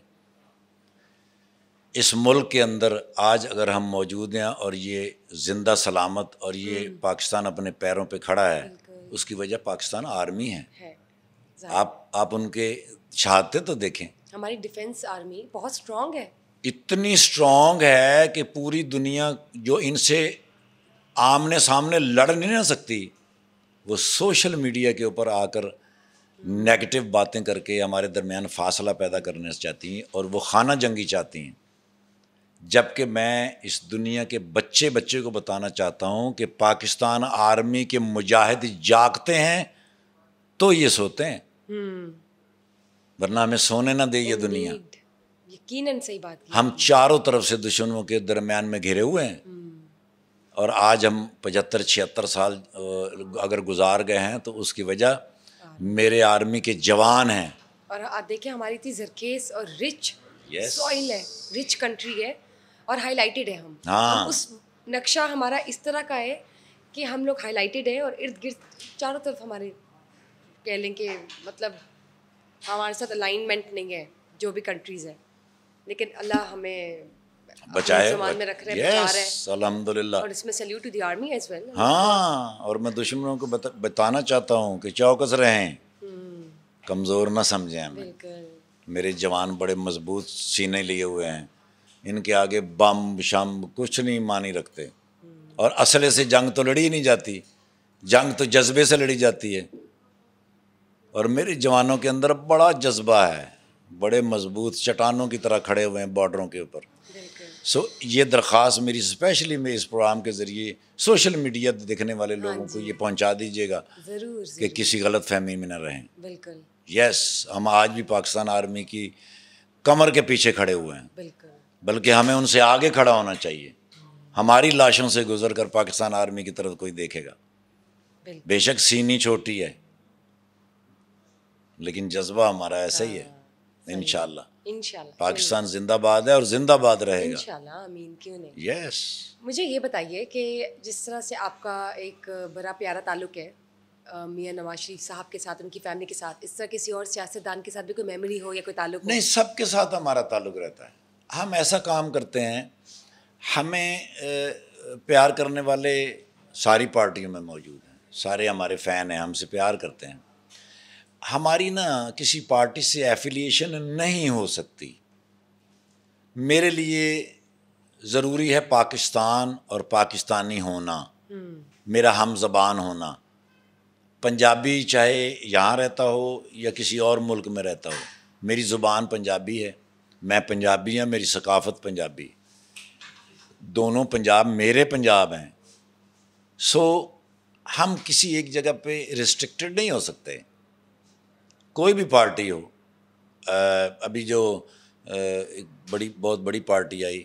B: इस मुल्क के अंदर आज अगर हम मौजूद हैं और ये ज़िंदा सलामत और ये हम्म। पाकिस्तान अपने पैरों पे खड़ा है उसकी वजह पाकिस्तान आर्मी है, है आप आप उनके चाहते तो देखें
A: हमारी डिफेंस आर्मी बहुत स्ट्रांग है
B: इतनी स्ट्रांग है कि पूरी दुनिया जो इनसे आमने सामने लड़ नहीं ना सकती वो सोशल मीडिया के ऊपर आकर नेगेटिव बातें करके हमारे दरमियान फासला पैदा करने चाहती हैं और वो खाना जंगी चाहती हैं जबकि मैं इस दुनिया के बच्चे बच्चे को बताना चाहता हूँ कि पाकिस्तान आर्मी के मुजाहिद जागते हैं तो ये सोते हैं हम्म। वरना हमें सोने ना दे ये दुनिया
A: यकीनन सही बात
B: हम चारों तरफ से दुश्मनों के दरमियान में घिरे हुए हैं हम्म। और आज हम पचहत्तर छिहत्तर साल अगर गुजार गए हैं तो उसकी वजह मेरे आर्मी के जवान हैं
A: और आप देखें हमारी इतनी जरखेज और रिच सॉइल है रिच कंट्री है और हाईलाइटेड है हम हाँ। तो उस नक्शा हमारा इस तरह का है कि हम लोग हाईलाइटेड है और इर्द गिर्द चारों तरफ हमारे कह लें कि मतलब हमारे साथ अलाइनमेंट नहीं है जो भी कंट्रीज़ हैं लेकिन अल्लाह हमें बचाए सामान
B: हाँ और मैं दुश्मनों को बताना चाहता हूँ कि चौकस रहें हम्म। कमज़ोर ना समझें हमें मेरे जवान बड़े मजबूत सीने लिए हुए हैं इनके आगे बम शम कुछ नहीं मानी रखते हम्म। और असले से जंग तो लड़ी नहीं जाती जंग तो जज्बे से लड़ी जाती है और मेरे जवानों के अंदर बड़ा जज्बा है बड़े मजबूत चट्टानों की तरह खड़े हुए हैं बॉर्डरों के ऊपर सो ये दरख्वास्त मेरी स्पेशली मेरे इस प्रोग्राम के ज़रिए सोशल मीडिया देखने वाले हाँ लोगों को ये पहुंचा दीजिएगा कि किसी गलत फहमी में ना रहें बिल्कुल यस हम आज भी पाकिस्तान आर्मी की कमर के पीछे खड़े हुए हैं बल्कि हमें उनसे आगे खड़ा होना चाहिए हमारी लाशों से गुजर कर पाकिस्तान आर्मी की तरफ कोई देखेगा बेशक सीनी छोटी है लेकिन जज्बा हमारा ऐसा ही है हाँ, इनशाला
A: पाकिस्तान
B: जिंदाबाद है और जिंदाबाद रहेगा
A: आमीन क्यों नहीं यस मुझे ये बताइए कि जिस तरह से आपका एक बड़ा प्यारा ताल्लुक है मियाँ नवाज शरीफ साहब के साथ उनकी फैमिली के साथ इस तरह किसी और सियासतदान के साथ भी कोई मेमोरी हो या कोई ताल्लुक
B: नहीं सबके साथ हमारा ताल्लुक रहता है हम ऐसा काम करते हैं हमें प्यार करने वाले सारी पार्टियों में मौजूद हैं सारे हमारे फ़ैन हैं हमसे प्यार करते हैं हमारी ना किसी पार्टी से एफिलिएशन नहीं हो सकती मेरे लिए ज़रूरी है पाकिस्तान और पाकिस्तानी होना हम्म। मेरा हम जबान होना पंजाबी चाहे यहाँ रहता हो या किसी और मुल्क में रहता हो मेरी ज़ुबान पंजाबी है मैं पंजाबी हूँ मेरी सकाफत पंजाबी दोनों पंजाब मेरे पंजाब हैं सो हम किसी एक जगह पे रिस्ट्रिक्टेड नहीं हो सकते कोई भी पार्टी हो अभी जो एक बड़ी बहुत बड़ी पार्टी आई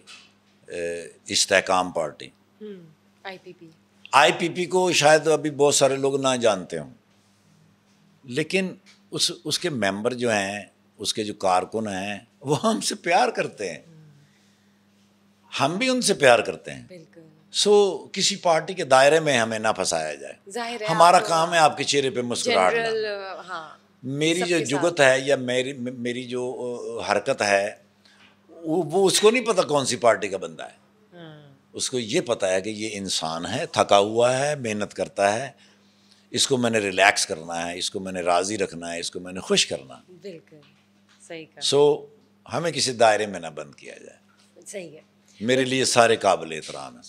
B: इस्तेकाम पार्टी
A: आईपीपी हम्म,
B: आईपीपी को शायद अभी बहुत सारे लोग ना जानते हों लेकिन उस उसके मेंबर जो हैं उसके जो कारकुन हैं वो हमसे प्यार करते हैं हम्म। हम भी उनसे प्यार करते हैं सो so, किसी पार्टी के दायरे में हमें ना फंसाया
A: जाए हमारा काम
B: है आपके चेहरे पे मुस्कुराहट हाँ। मेरी जो जुगत है या मेरी मेरी जो हरकत है वो वो उसको नहीं पता कौन सी पार्टी का बंदा है हम्म। उसको ये पता है कि ये इंसान है थका हुआ है मेहनत करता है इसको मैंने रिलैक्स करना है इसको मैंने राज़ी रखना है इसको मैंने खुश करना
A: बिल्कुल सही
B: सो so, हमें किसी दायरे में ना बंद किया जाए सही है मेरे लिए सारे काबिल एहतराम है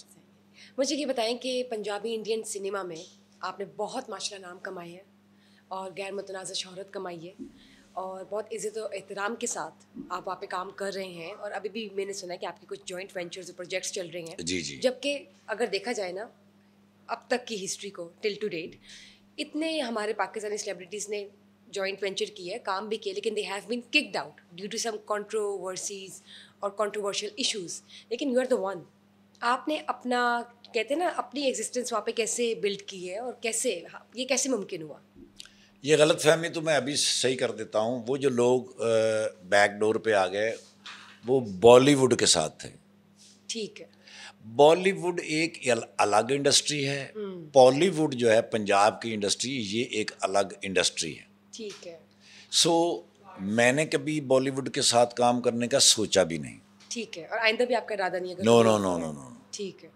A: मुझे ये बताएं कि पंजाबी इंडियन सिनेमा में आपने बहुत माशा नाम कमाए हैं और गैर मतनाज़ शहरत कमाई है और बहुत इज़्ज़त और एहतराम के साथ आप वहाँ पे काम कर रहे हैं और अभी भी मैंने सुना है कि आपके कुछ जॉइंट वेंचर्स और प्रोजेक्ट्स चल रहे हैं जी जी जबकि अगर देखा जाए ना अब तक की हिस्ट्री को टिल टू डेट इतने हमारे पाकिस्तानी सेलिब्रिटीज़ ने जॉइंट वेंचर किए काम भी किए लेकिन they have been kicked out due to some controversies और कॉन्ट्रोवर्शियल इशूज़ लेकिन यू आर द वन आपने अपना कहते हैं ना अपनी एग्जिस्टेंस वहाँ पे कैसे बिल्ड की है और कैसे हाँ, ये कैसे मुमकिन हुआ
B: ये गलत फहमी तो मैं अभी सही कर देता हूँ वो जो लोग बैक डोर पे आ गए वो बॉलीवुड के साथ थे ठीक है बॉलीवुड एक अलग इंडस्ट्री है बॉलीवुड हम्म। जो है पंजाब की इंडस्ट्री ये एक अलग इंडस्ट्री है ठीक है सो so, मैंने कभी बॉलीवुड के साथ काम करने का सोचा भी नहीं
A: ठीक है और आइंदा भी आपका इरादा नहीं है no no no no no ठीक है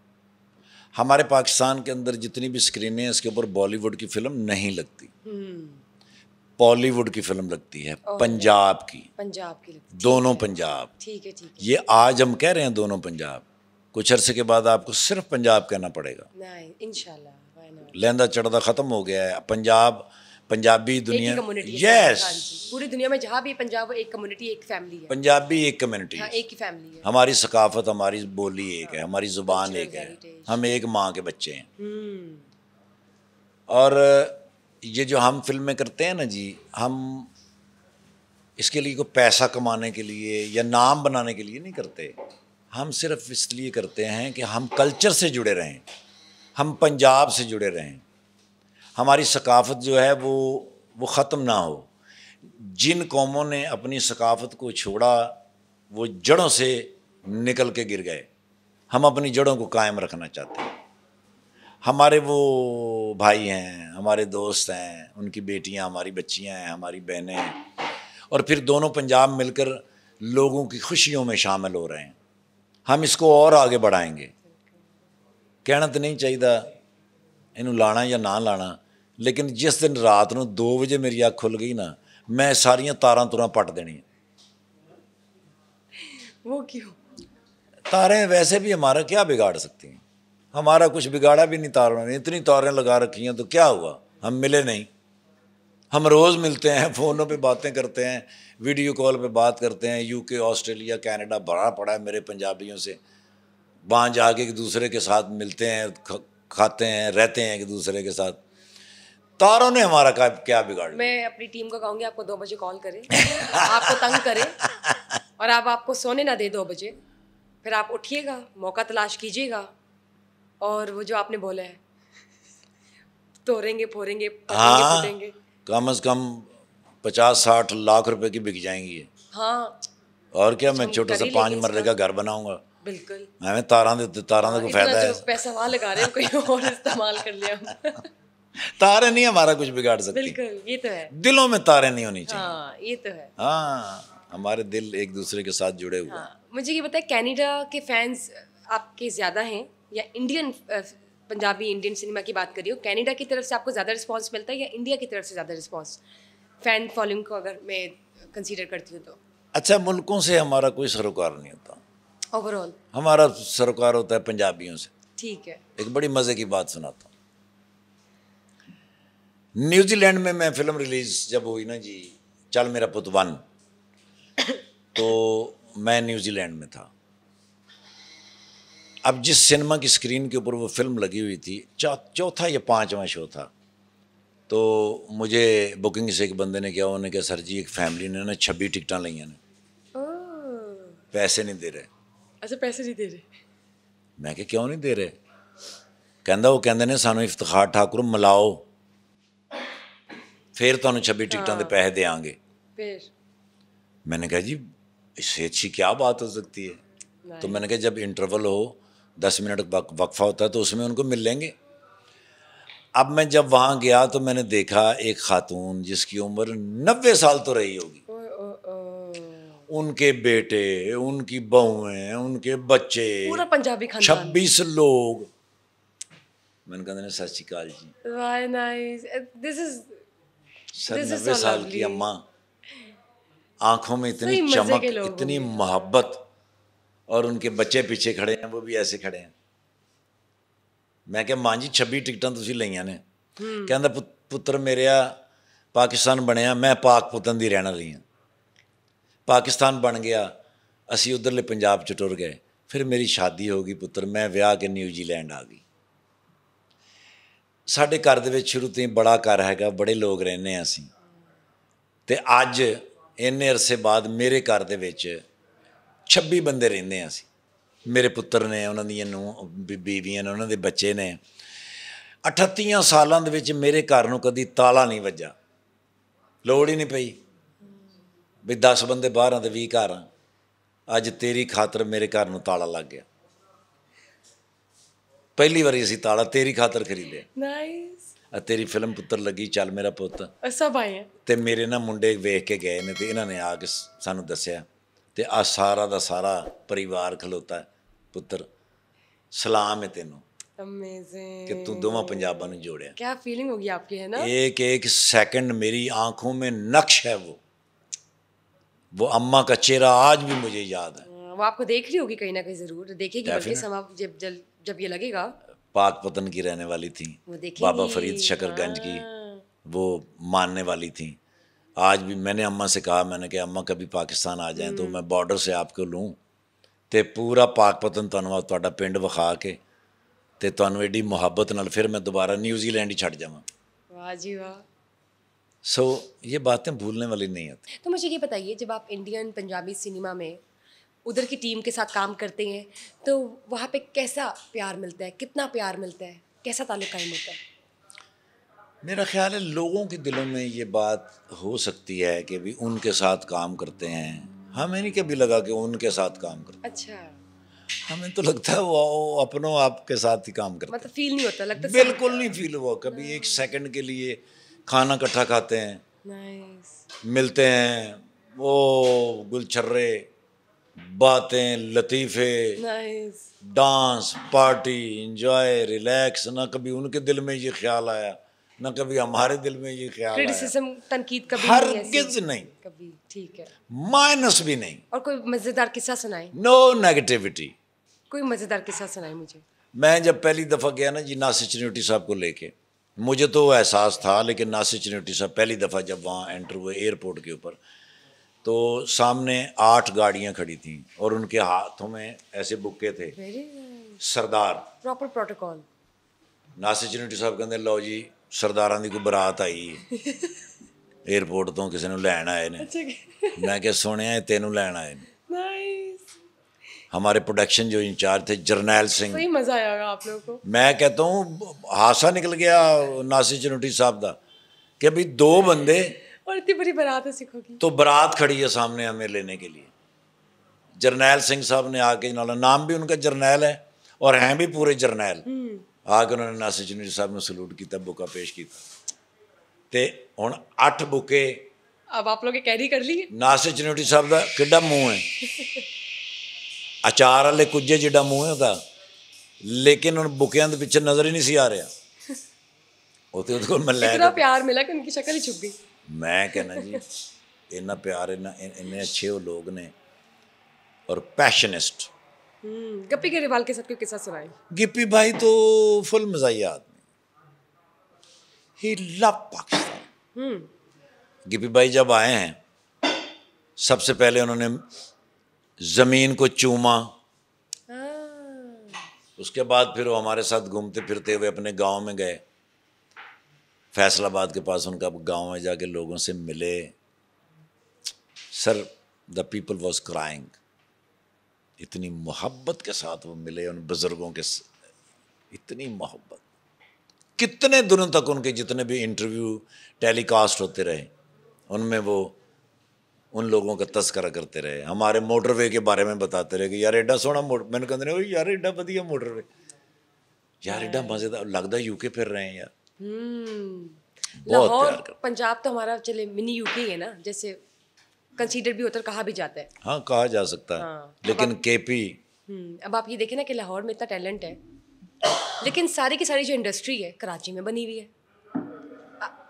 B: हमारे पाकिस्तान के अंदर जितनी भी स्क्रीनें हैं इसके ऊपर बॉलीवुड की फिल्म नहीं लगती बॉलीवुड हम्म। की फिल्म लगती है पंजाब की
A: पंजाब की लगती दोनों पंजाब ठीक है ठीक है ये
B: आज हम कह रहे हैं दोनों पंजाब कुछ अरसे के बाद आपको सिर्फ पंजाब कहना पड़ेगा लहंदा चढ़दा ख़त्म हो गया है पंजाब पंजाबी दुनिया यस
A: पूरी दुनिया में जहाँ भी पंजाब एक कम्युनिटी एक फैमिली है
B: पंजाबी एक कम्युनिटी हाँ,
A: एक ही फैमिली
B: है हमारी सकाफत हमारी बोली एक है हाँ, हमारी जुबान एक है हम एक माँ के बच्चे हैं हम्म। और ये जो हम फिल्में करते हैं ना जी हम इसके लिए कोई पैसा कमाने के लिए या नाम बनाने के लिए नहीं करते हम सिर्फ इसलिए करते हैं कि हम कल्चर से जुड़े रहें हम पंजाब से जुड़े रहें हमारी सकाफ़त जो है वो वो ख़त्म ना हो जिन कौमों ने अपनी सकाफ़त को छोड़ा वो जड़ों से निकल के गिर गए हम अपनी जड़ों को कायम रखना चाहते हैं हमारे वो भाई हैं हमारे दोस्त हैं उनकी बेटियां हमारी बच्चियां हैं हमारी बहनें हैं और फिर दोनों पंजाब मिलकर लोगों की खुशियों में शामिल हो रहे हैं हम इसको और आगे बढ़ाएंगे कहना तो नहीं चाहिए इनू लाना या ना लाना लेकिन जिस दिन रात को दो बजे मेरी अख खुल गई ना मैं सारिया तारा तुरं पट देनी वो क्यों तारें वैसे भी हमारा क्या बिगाड़ सकती हैं हमारा कुछ बिगाड़ा भी नहीं तारों ने इतनी तारें लगा रखी हैं तो क्या हुआ हम मिले नहीं हम रोज़ मिलते हैं फ़ोनों पे बातें करते हैं वीडियो कॉल पे बात करते हैं यूके ऑस्ट्रेलिया कनाडा भरा पड़ा है मेरे पंजाबियों से वहाँ जाके एक दूसरे के साथ मिलते हैं खाते हैं रहते हैं एक दूसरे के साथ तारों ने हमारा क्या बिगाड़
A: मैं अपनी टीम को कहूंगी आपको दो बजे कॉल करें आपको तंग करें और आप आपको सोने ना दे दो बजे फिर आप उठिएगा मौका तलाश कीजिएगा और वो जो आपने बोला है तोड़ेंगे फोरेंगे हाँ।
B: कम अज कम पचास साठ लाख रुपए की बिक जाएंगी हाँ और क्या मैं छोटा सा पांच मरले का घर बनाऊंगा बिल्कुल मैं तारा दे तारा को हाँ, फायदा है
A: पैसा वहां लगा रहे हैं कोई और इस्तेमाल कर लिया
B: तारे नहीं हमारा कुछ बिगाड़ सकती
A: बिल्कुल ये तो है
B: दिलों में तारे नहीं होनी चाहिए
A: हाँ, ये तो है
B: हाँ हमारे दिल एक दूसरे के साथ जुड़े हुए हाँ,
A: मुझे ये बताया कैनेडा के फैंस आपके ज़्यादा हैं या इंडियन पंजाबी इंडियन सिनेमा की बात करिए कैनेडा की तरफ से आपको ज़्यादा रिस्पॉन्स मिलता है या इंडिया की तरफ से ज़्यादा रिस्पॉन्स फैन फॉलोइंग को अगर मैं कंसिडर करती हूँ तो
B: अच्छा मुल्कों से हमारा कोई सरोकार नहीं
A: होता ओवरऑल
B: हमारा सरोकार होता है पंजाबियों से ठीक है एक बड़ी मज़े की बात सुनाता हूँ न्यूजीलैंड में मैं फिल्म रिलीज़ जब हुई ना जी चल मेरा पुत वन तो मैं न्यूजीलैंड में था अब जिस सिनेमा की स्क्रीन के ऊपर वो फिल्म लगी हुई थी चौथा या पांचवा शो था तो मुझे बुकिंग से एक बंदे ने किया उन्होंने कहा सर जी एक फैमिली ने ना छब्बीस टिकटा लाइया ने पैसे नहीं दे रहे
A: अच्छा पैसे नहीं दे रहे
B: मैं क्या क्यों नहीं दे रहे कहें वो कहें सानू इफ्तार ठाकुर मिलाओ फिर तुम छब्बी ਟਿਕਟਾਂ के हाँ। पैसे देंगे मैंने कहा जी इससे अच्छी क्या बात हो सकती
A: है तो मैंने
B: कहा जब इंटरवल हो दस मिनट वक, वक्फा होता है तो उसमें उनको मिल लेंगे अब मैं जब वहाँ गया तो मैंने देखा एक खातून जिसकी उम्र नब्बे साल तो रही होगी उनके बेटे उनकी बहुएं उनके बच्चे पूरा
A: पंजाबी छब्बीस
B: लोग मैंने कहा Sat Sri Akal ji
A: nice this is sir नब्बे साल की अम्मा
B: आंखों में इतनी चमक इतनी मोहब्बत और उनके बच्चे पीछे खड़े हैं वो भी ऐसे खड़े हैं मैं क्या मां जी छब्बी टिकटा तो लिया ने हम्म। कहता पु, पुत्र मेरा पाकिस्तान बनया मैं पाक पुतन की रहना रही हूँ पाकिस्तान बन गया असी उधरले पंजाब चुर गए फिर मेरी शादी होगी पुत्र मैं विह के न्यूजीलैंड आ गई ਸਾਡੇ ਘਰ ਦੇ ਵਿੱਚ ਸ਼ੁਰੂ ਤੋਂ ਹੀ ਬੜਾ ਘਰ ਹੈਗਾ ਬੜੇ ਲੋਕ ਰਹਿੰਦੇ ਆ ਅਸੀਂ ਤੇ ਅੱਜ ਇੰਨੇ ਅਰਸੇ ਬਾਅਦ ਮੇਰੇ ਘਰ ਦੇ ਵਿੱਚ 26 ਬੰਦੇ ਰਹਿੰਦੇ ਆ ਅਸੀਂ ਮੇਰੇ ਪੁੱਤਰ ਨੇ ਉਹਨਾਂ ਦੀਆਂ ਨੂੰ ਬੀਵੀਆਂ ਨੇ ਉਹਨਾਂ ਦੇ ਬੱਚੇ ਨੇ 38 ਸਾਲਾਂ ਦੇ ਵਿੱਚ ਮੇਰੇ ਘਰ ਨੂੰ ਕਦੀ ਤਾਲਾ ਨਹੀਂ ਵੱਜਾ ਲੋੜ ਹੀ ਨਹੀਂ ਪਈ ਵੀ 10 ਬੰਦੇ ਬਾਹਰ ਦੇ ਤੇ 20 ਘਰ ਅੱਜ ਤੇਰੀ ਖਾਤਰ ਮੇਰੇ ਘਰ ਨੂੰ ਤਾਲਾ ਲੱਗ ਗਿਆ ਪਹਿਲੀ ਵਾਰੀ ਅਸੀਂ ਤਾਲਾ ਤੇਰੀ ਖਾਤਰ ਖਰੀਦਿਆ
A: ਨਾਈਸ
B: ਆ ਤੇਰੀ ਫਿਲਮ ਪੁੱਤਰ ਲੱਗੀ ਚੱਲ ਮੇਰਾ ਪੁੱਤ ਸਭ ਆਏ ਤੇ ਮੇਰੇ ਨਾਲ ਮੁੰਡੇ ਵੇਖ ਕੇ ਗਏ ਨੇ ਤੇ ਇਹਨਾਂ ਨੇ ਆ ਕੇ ਸਾਨੂੰ ਦੱਸਿਆ ਤੇ ਆ ਸਾਰਾ ਦਾ ਸਾਰਾ ਪਰਿਵਾਰ ਖਲੋਤਾ ਪੁੱਤਰ ਸਲਾਮ ਹੈ ਤੈਨੂੰ अमेजिंग कि तू दोवा पंजाबा ने जोड़िया
A: क्या फीलिंग होगी आपकी है ना
B: एक एक सेकंड मेरी आंखों में नक्श है वो वो अम्मा का चेहरा आज भी मुझे याद है
A: हाँ, वो आपको देख रही होगी कहीं ना कहीं जरूर देखेगी बल्कि हम आप जब जल जब ये लगेगा
B: पाक पतन की रहने वाली थी
A: बाबा फरीद शकरगंज
B: की हाँ। वो मानने वाली थी आज भी मैंने अम्मा से कहा मैंने कहा अम्मा कभी पाकिस्तान आ जाए तो हम्म। मैं बॉर्डर से आपको लूँ तो पूरा पाक पतन तुम्हारा पिंड विखा के तो तुम ਤੁਹਾਨੂੰ मुहब्बत न फिर मैं दोबारा न्यूजीलैंड ही छड़
A: जावा
B: सो so, ये बातें भूलने वाली नहीं होती
A: तो मुझे ये बताइए जब आप इंडियन पंजाबी सिनेमा में उधर की टीम के साथ काम करते हैं तो वहाँ पे कैसा प्यार मिलता है कितना प्यार मिलता है कैसा ताल्लुक कायम होता है
B: मेरा ख्याल है लोगों के दिलों में ये बात हो सकती है कि भी उनके साथ काम करते हैं हमें नहीं कभी लगा कि उनके साथ काम
A: करते अच्छा
B: हमें तो लगता है वो अपनों आपके साथ ही काम करते
A: मतलब फील नहीं होता लगता बिल्कुल
B: नहीं फील हुआ हाँ। कभी एक सेकंड के लिए खाना इकट्ठा खाते हैं मिलते हैं वो गुलछर्रे बातें लतीफ़े डांस पार्टी इंजॉय रिलैक्स ना कभी उनके दिल में ये ख्याल आया ना कभी हमारे दिल में ये ख्याल क्रिटिसिज्म
A: तनकीद कभी हर नहीं, नहीं कभी ठीक है
B: माइनस भी नहीं
A: और कोई मजेदार किस्सा सुनाए
B: नो नेगेटिविटी
A: कोई मजेदार किस्सा सुनाए मुझे
B: मैं जब पहली दफा गया ना जी नासिर चनौटी साहब को लेके मुझे तो एहसास था लेकिन नासिर चनौटी साहब पहली दफा जब वहाँ एंटर हुए एयरपोर्ट के ऊपर तो सामने आठ गाड़ियां खड़ी थी और उनके हाथों में ऐसे बुक्के थे सरदार
A: प्रॉपर प्रोटोकॉल
B: नासिर ਚਿਨਟੀ साहब कहते लो जी ਸਰਦਾਰਾਂ की कोई बरात आई एयरपोर्ट तो किसी ने लैन आए ने
A: अच्छा
B: मैं क्या सुने ਤੈਨੂੰ लैन आए हमारे प्रोडक्शन जो इंचार्ज थे जरनैल सिंह
A: सही मजा आया आप लोगों को
B: मैं कहता हूँ हादसा निकल गया नासिर चनोटी साहब का कि भाई दो बंदे
A: और इतनी बड़ी बारात है सिखों की तो
B: बारात खड़ी ਕੇ ਲਈ ਜਰਨੈਲ ਸਿੰਘ ਸਾਹਿਬ ਨੇ ਆ ਕੇ ਨਾਲ ਨਾਮ ਵੀ नाला ਦਾ ਜਰਨੈਲ ਹੈ ਔਰ ਹੈ ਵੀ ਪੂਰੇ ਜਰਨੈਲ ਹਮ ਆ ਕੇ ਉਹਨਾਂ ਨੇ ਨਾਸਰ ਜੂਨੀਅਰ ਸਾਹਿਬ ਨੂੰ ਸਲੂਟ ਕੀਤਾ ਬੁੱਕਾ ਪੇਸ਼ ਕੀਤਾ ਤੇ ਹੁਣ 8 ਬੁੱਕੇ
A: ਅਬ ਆਪ ਲੋਕੇ ਕੈਰੀ ਕਰ ਲਈਏ
B: ਨਾਸਰ ਜੂਨੀਅਰ ਸਾਹਿਬ ਦਾ ਕਿੱਡਾ ਮੂੰਹ ਹੈ ਆਚਾਰ ਵਾਲੇ ਕੁਝੇ ਜਿਹੜਾ ਮੂੰਹ ਹੈ ਉਹਦਾ ਲੇਕਿਨ ਉਹਨਾਂ ਬੁੱਕਿਆਂ ਦੇ ਪਿੱਛੇ ਨਜ਼ਰ ਹੀ ਨਹੀਂ ਸੀ ਆ ਰਿਹਾ ਉਹ ਤੇ ਉਹਦੇ ਕੋਲ ਮੈਂ ਲੈ ਇਤਨਾ
A: ਪਿਆਰ ਮਿਲਿਆ ਕਿ ਉਨਕੀ ਸ਼ਕਲ ਹੀ ਛੁਪ ਗਈ
B: मैं कहना जी इन्ना प्यार इन्ना इन्ने अच्छे वो लोग ने और पैशनिस्ट
A: हम्म, गप्पी ग्रेवाल के साथ कोई किस्सा सुनाए
B: गिप्पी भाई तो फुल मजाइया आदमी ही लव
A: पाकिस्तान
B: गिप्पी भाई जब आए हैं सबसे पहले उन्होंने जमीन को चूमा हाँ। उसके बाद फिर वो हमारे साथ घूमते फिरते हुए अपने गांव में गए फैसलाबाद के पास उनका गांव में जाके लोगों से मिले sir the people was crying इतनी मोहब्बत के साथ वो मिले उन बुज़ुर्गों के इतनी मोहब्बत कितने दिनों तक उनके जितने भी इंटरव्यू टेलीकास्ट होते रहे उनमें वो उन लोगों का तस्करा करते रहे हमारे मोटरवे के बारे में बताते रहे कि यार एडा सोना मोटर मैंने कहते यार एडा वधिया मोटरवे यार एड्डा हाँ। मज़ेदार लगता यूके फिर रहे हैं यार
A: हम्म। लाहौर पंजाब तो हमारा चले मिनी यूके है ना जैसे कंसीडर भी होता है कहा भी जाता है
B: हाँ कहा जा सकता है हाँ, लेकिन केपी
A: हम्म, अब आप ये देखें ना कि लाहौर में इतना टैलेंट है लेकिन सारी की सारी जो इंडस्ट्री है कराची में बनी हुई है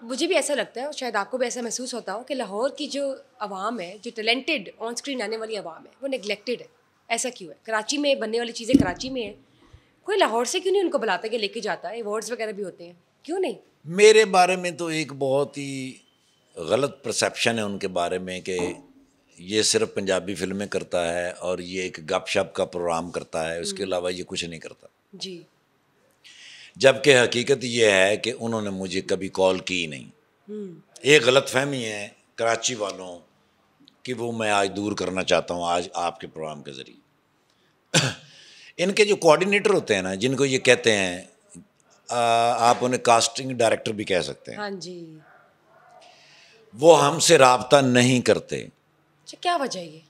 A: मुझे भी ऐसा लगता है और शायद आपको भी ऐसा महसूस होता हो कि लाहौर की जो आवाम है जो टैलेंटेड ऑन स्क्रीन आने वाली आवाम है वो निगलेक्टेड है ऐसा क्यों है कराची में बनने वाली चीज़ें कराची में है कोई लाहौर से क्यों नहीं उनको बुलाता है कि लेके जाता है अवार्ड्स वगैरह भी होते हैं क्यों नहीं
B: मेरे बारे में तो एक बहुत ही गलत परसेप्शन है उनके बारे में कि ये सिर्फ पंजाबी फिल्में करता है और ये एक गपशप का प्रोग्राम करता है उसके हम्म। अलावा ये कुछ नहीं करता जी जबकि हकीकत ये है कि उन्होंने मुझे कभी कॉल की नहीं
A: ये
B: हम्म। गलत फहमी है कराची वालों कि वो मैं आज दूर करना चाहता हूँ आज आपके प्रोग्राम के ज़रिए इनके जो कोऑर्डिनेटर होते हैं ना जिनको ये कहते हैं आप उन्हें कास्टिंग डायरेक्टर भी कह सकते हैं हाँ जी वो हमसे रबता नहीं करते अच्छा, क्या वजह है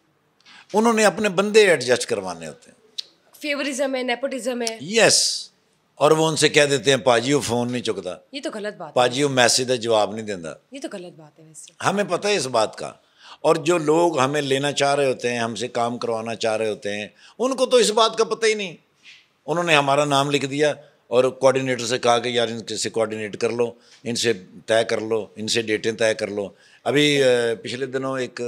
B: उन्होंने अपने बंदे एडजस्ट करवाने होते हैं
A: फेवरिज्म है नेपोटिज्म है
B: यस और वो उनसे कह देते हैं पाजी वो फोन नहीं चुकता
A: ये तो गलत बात पाजी
B: वो मैसेज है जवाब नहीं देता
A: ये तो गलत बात है वैसे
B: हमें पता है इस बात का और जो लोग हमें लेना चाह रहे होते हैं हमसे काम करवाना चाह रहे होते हैं उनको तो इस बात का पता ही नहीं उन्होंने हमारा नाम लिख दिया और कोऑर्डिनेटर से कहा कि यार इनसे कोऑर्डिनेट कर लो इनसे तय कर लो इनसे डेटें तय कर लो अभी पिछले दिनों एक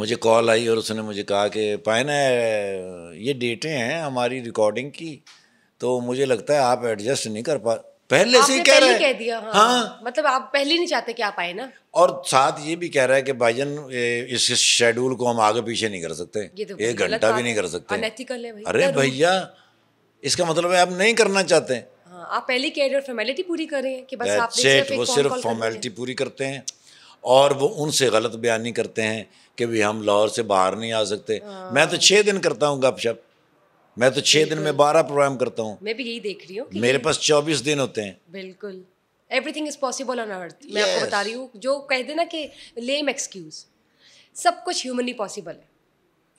B: मुझे कॉल आई और उसने मुझे कहा कि पाए ना ये डेटें हैं हमारी रिकॉर्डिंग की तो मुझे लगता है आप एडजस्ट नहीं कर पा पहले से ही कह रहे कह दिया हाँ।, हाँ
A: मतलब आप पहले नहीं चाहते कि आप आए ना
B: और साथ ये भी कह रहा है कि भाईजन इस शेड्यूल को हम आगे पीछे नहीं कर सकते ये तो घंटा भी नहीं कर
A: सकते अरे भैया
B: इसका मतलब है आप नहीं करना चाहते हैं
A: हाँ, आप पहले कैरियर फॉर्मेलिटी पूरी कर रहे हैं कि बस आप वो सिर्फ फॉर्मेलिटी
B: पूरी करते हैं और वो उनसे गलत बयानी करते हैं कि भी हम लाहौर से बाहर नहीं आ सकते हाँ। मैं तो छः दिन करता हूँ गपशप मैं तो छः दिन में बारह प्रोग्राम करता हूँ
A: मैं भी यही देख रही हूँ मेरे पास
B: चौबीस दिन होते हैं
A: बिल्कुल everything is possible on earth मैं आपको बता रही हूँ जो कह देना कि लेम एक्सक्यूज सब कुछ ह्यूमनली पॉसिबल है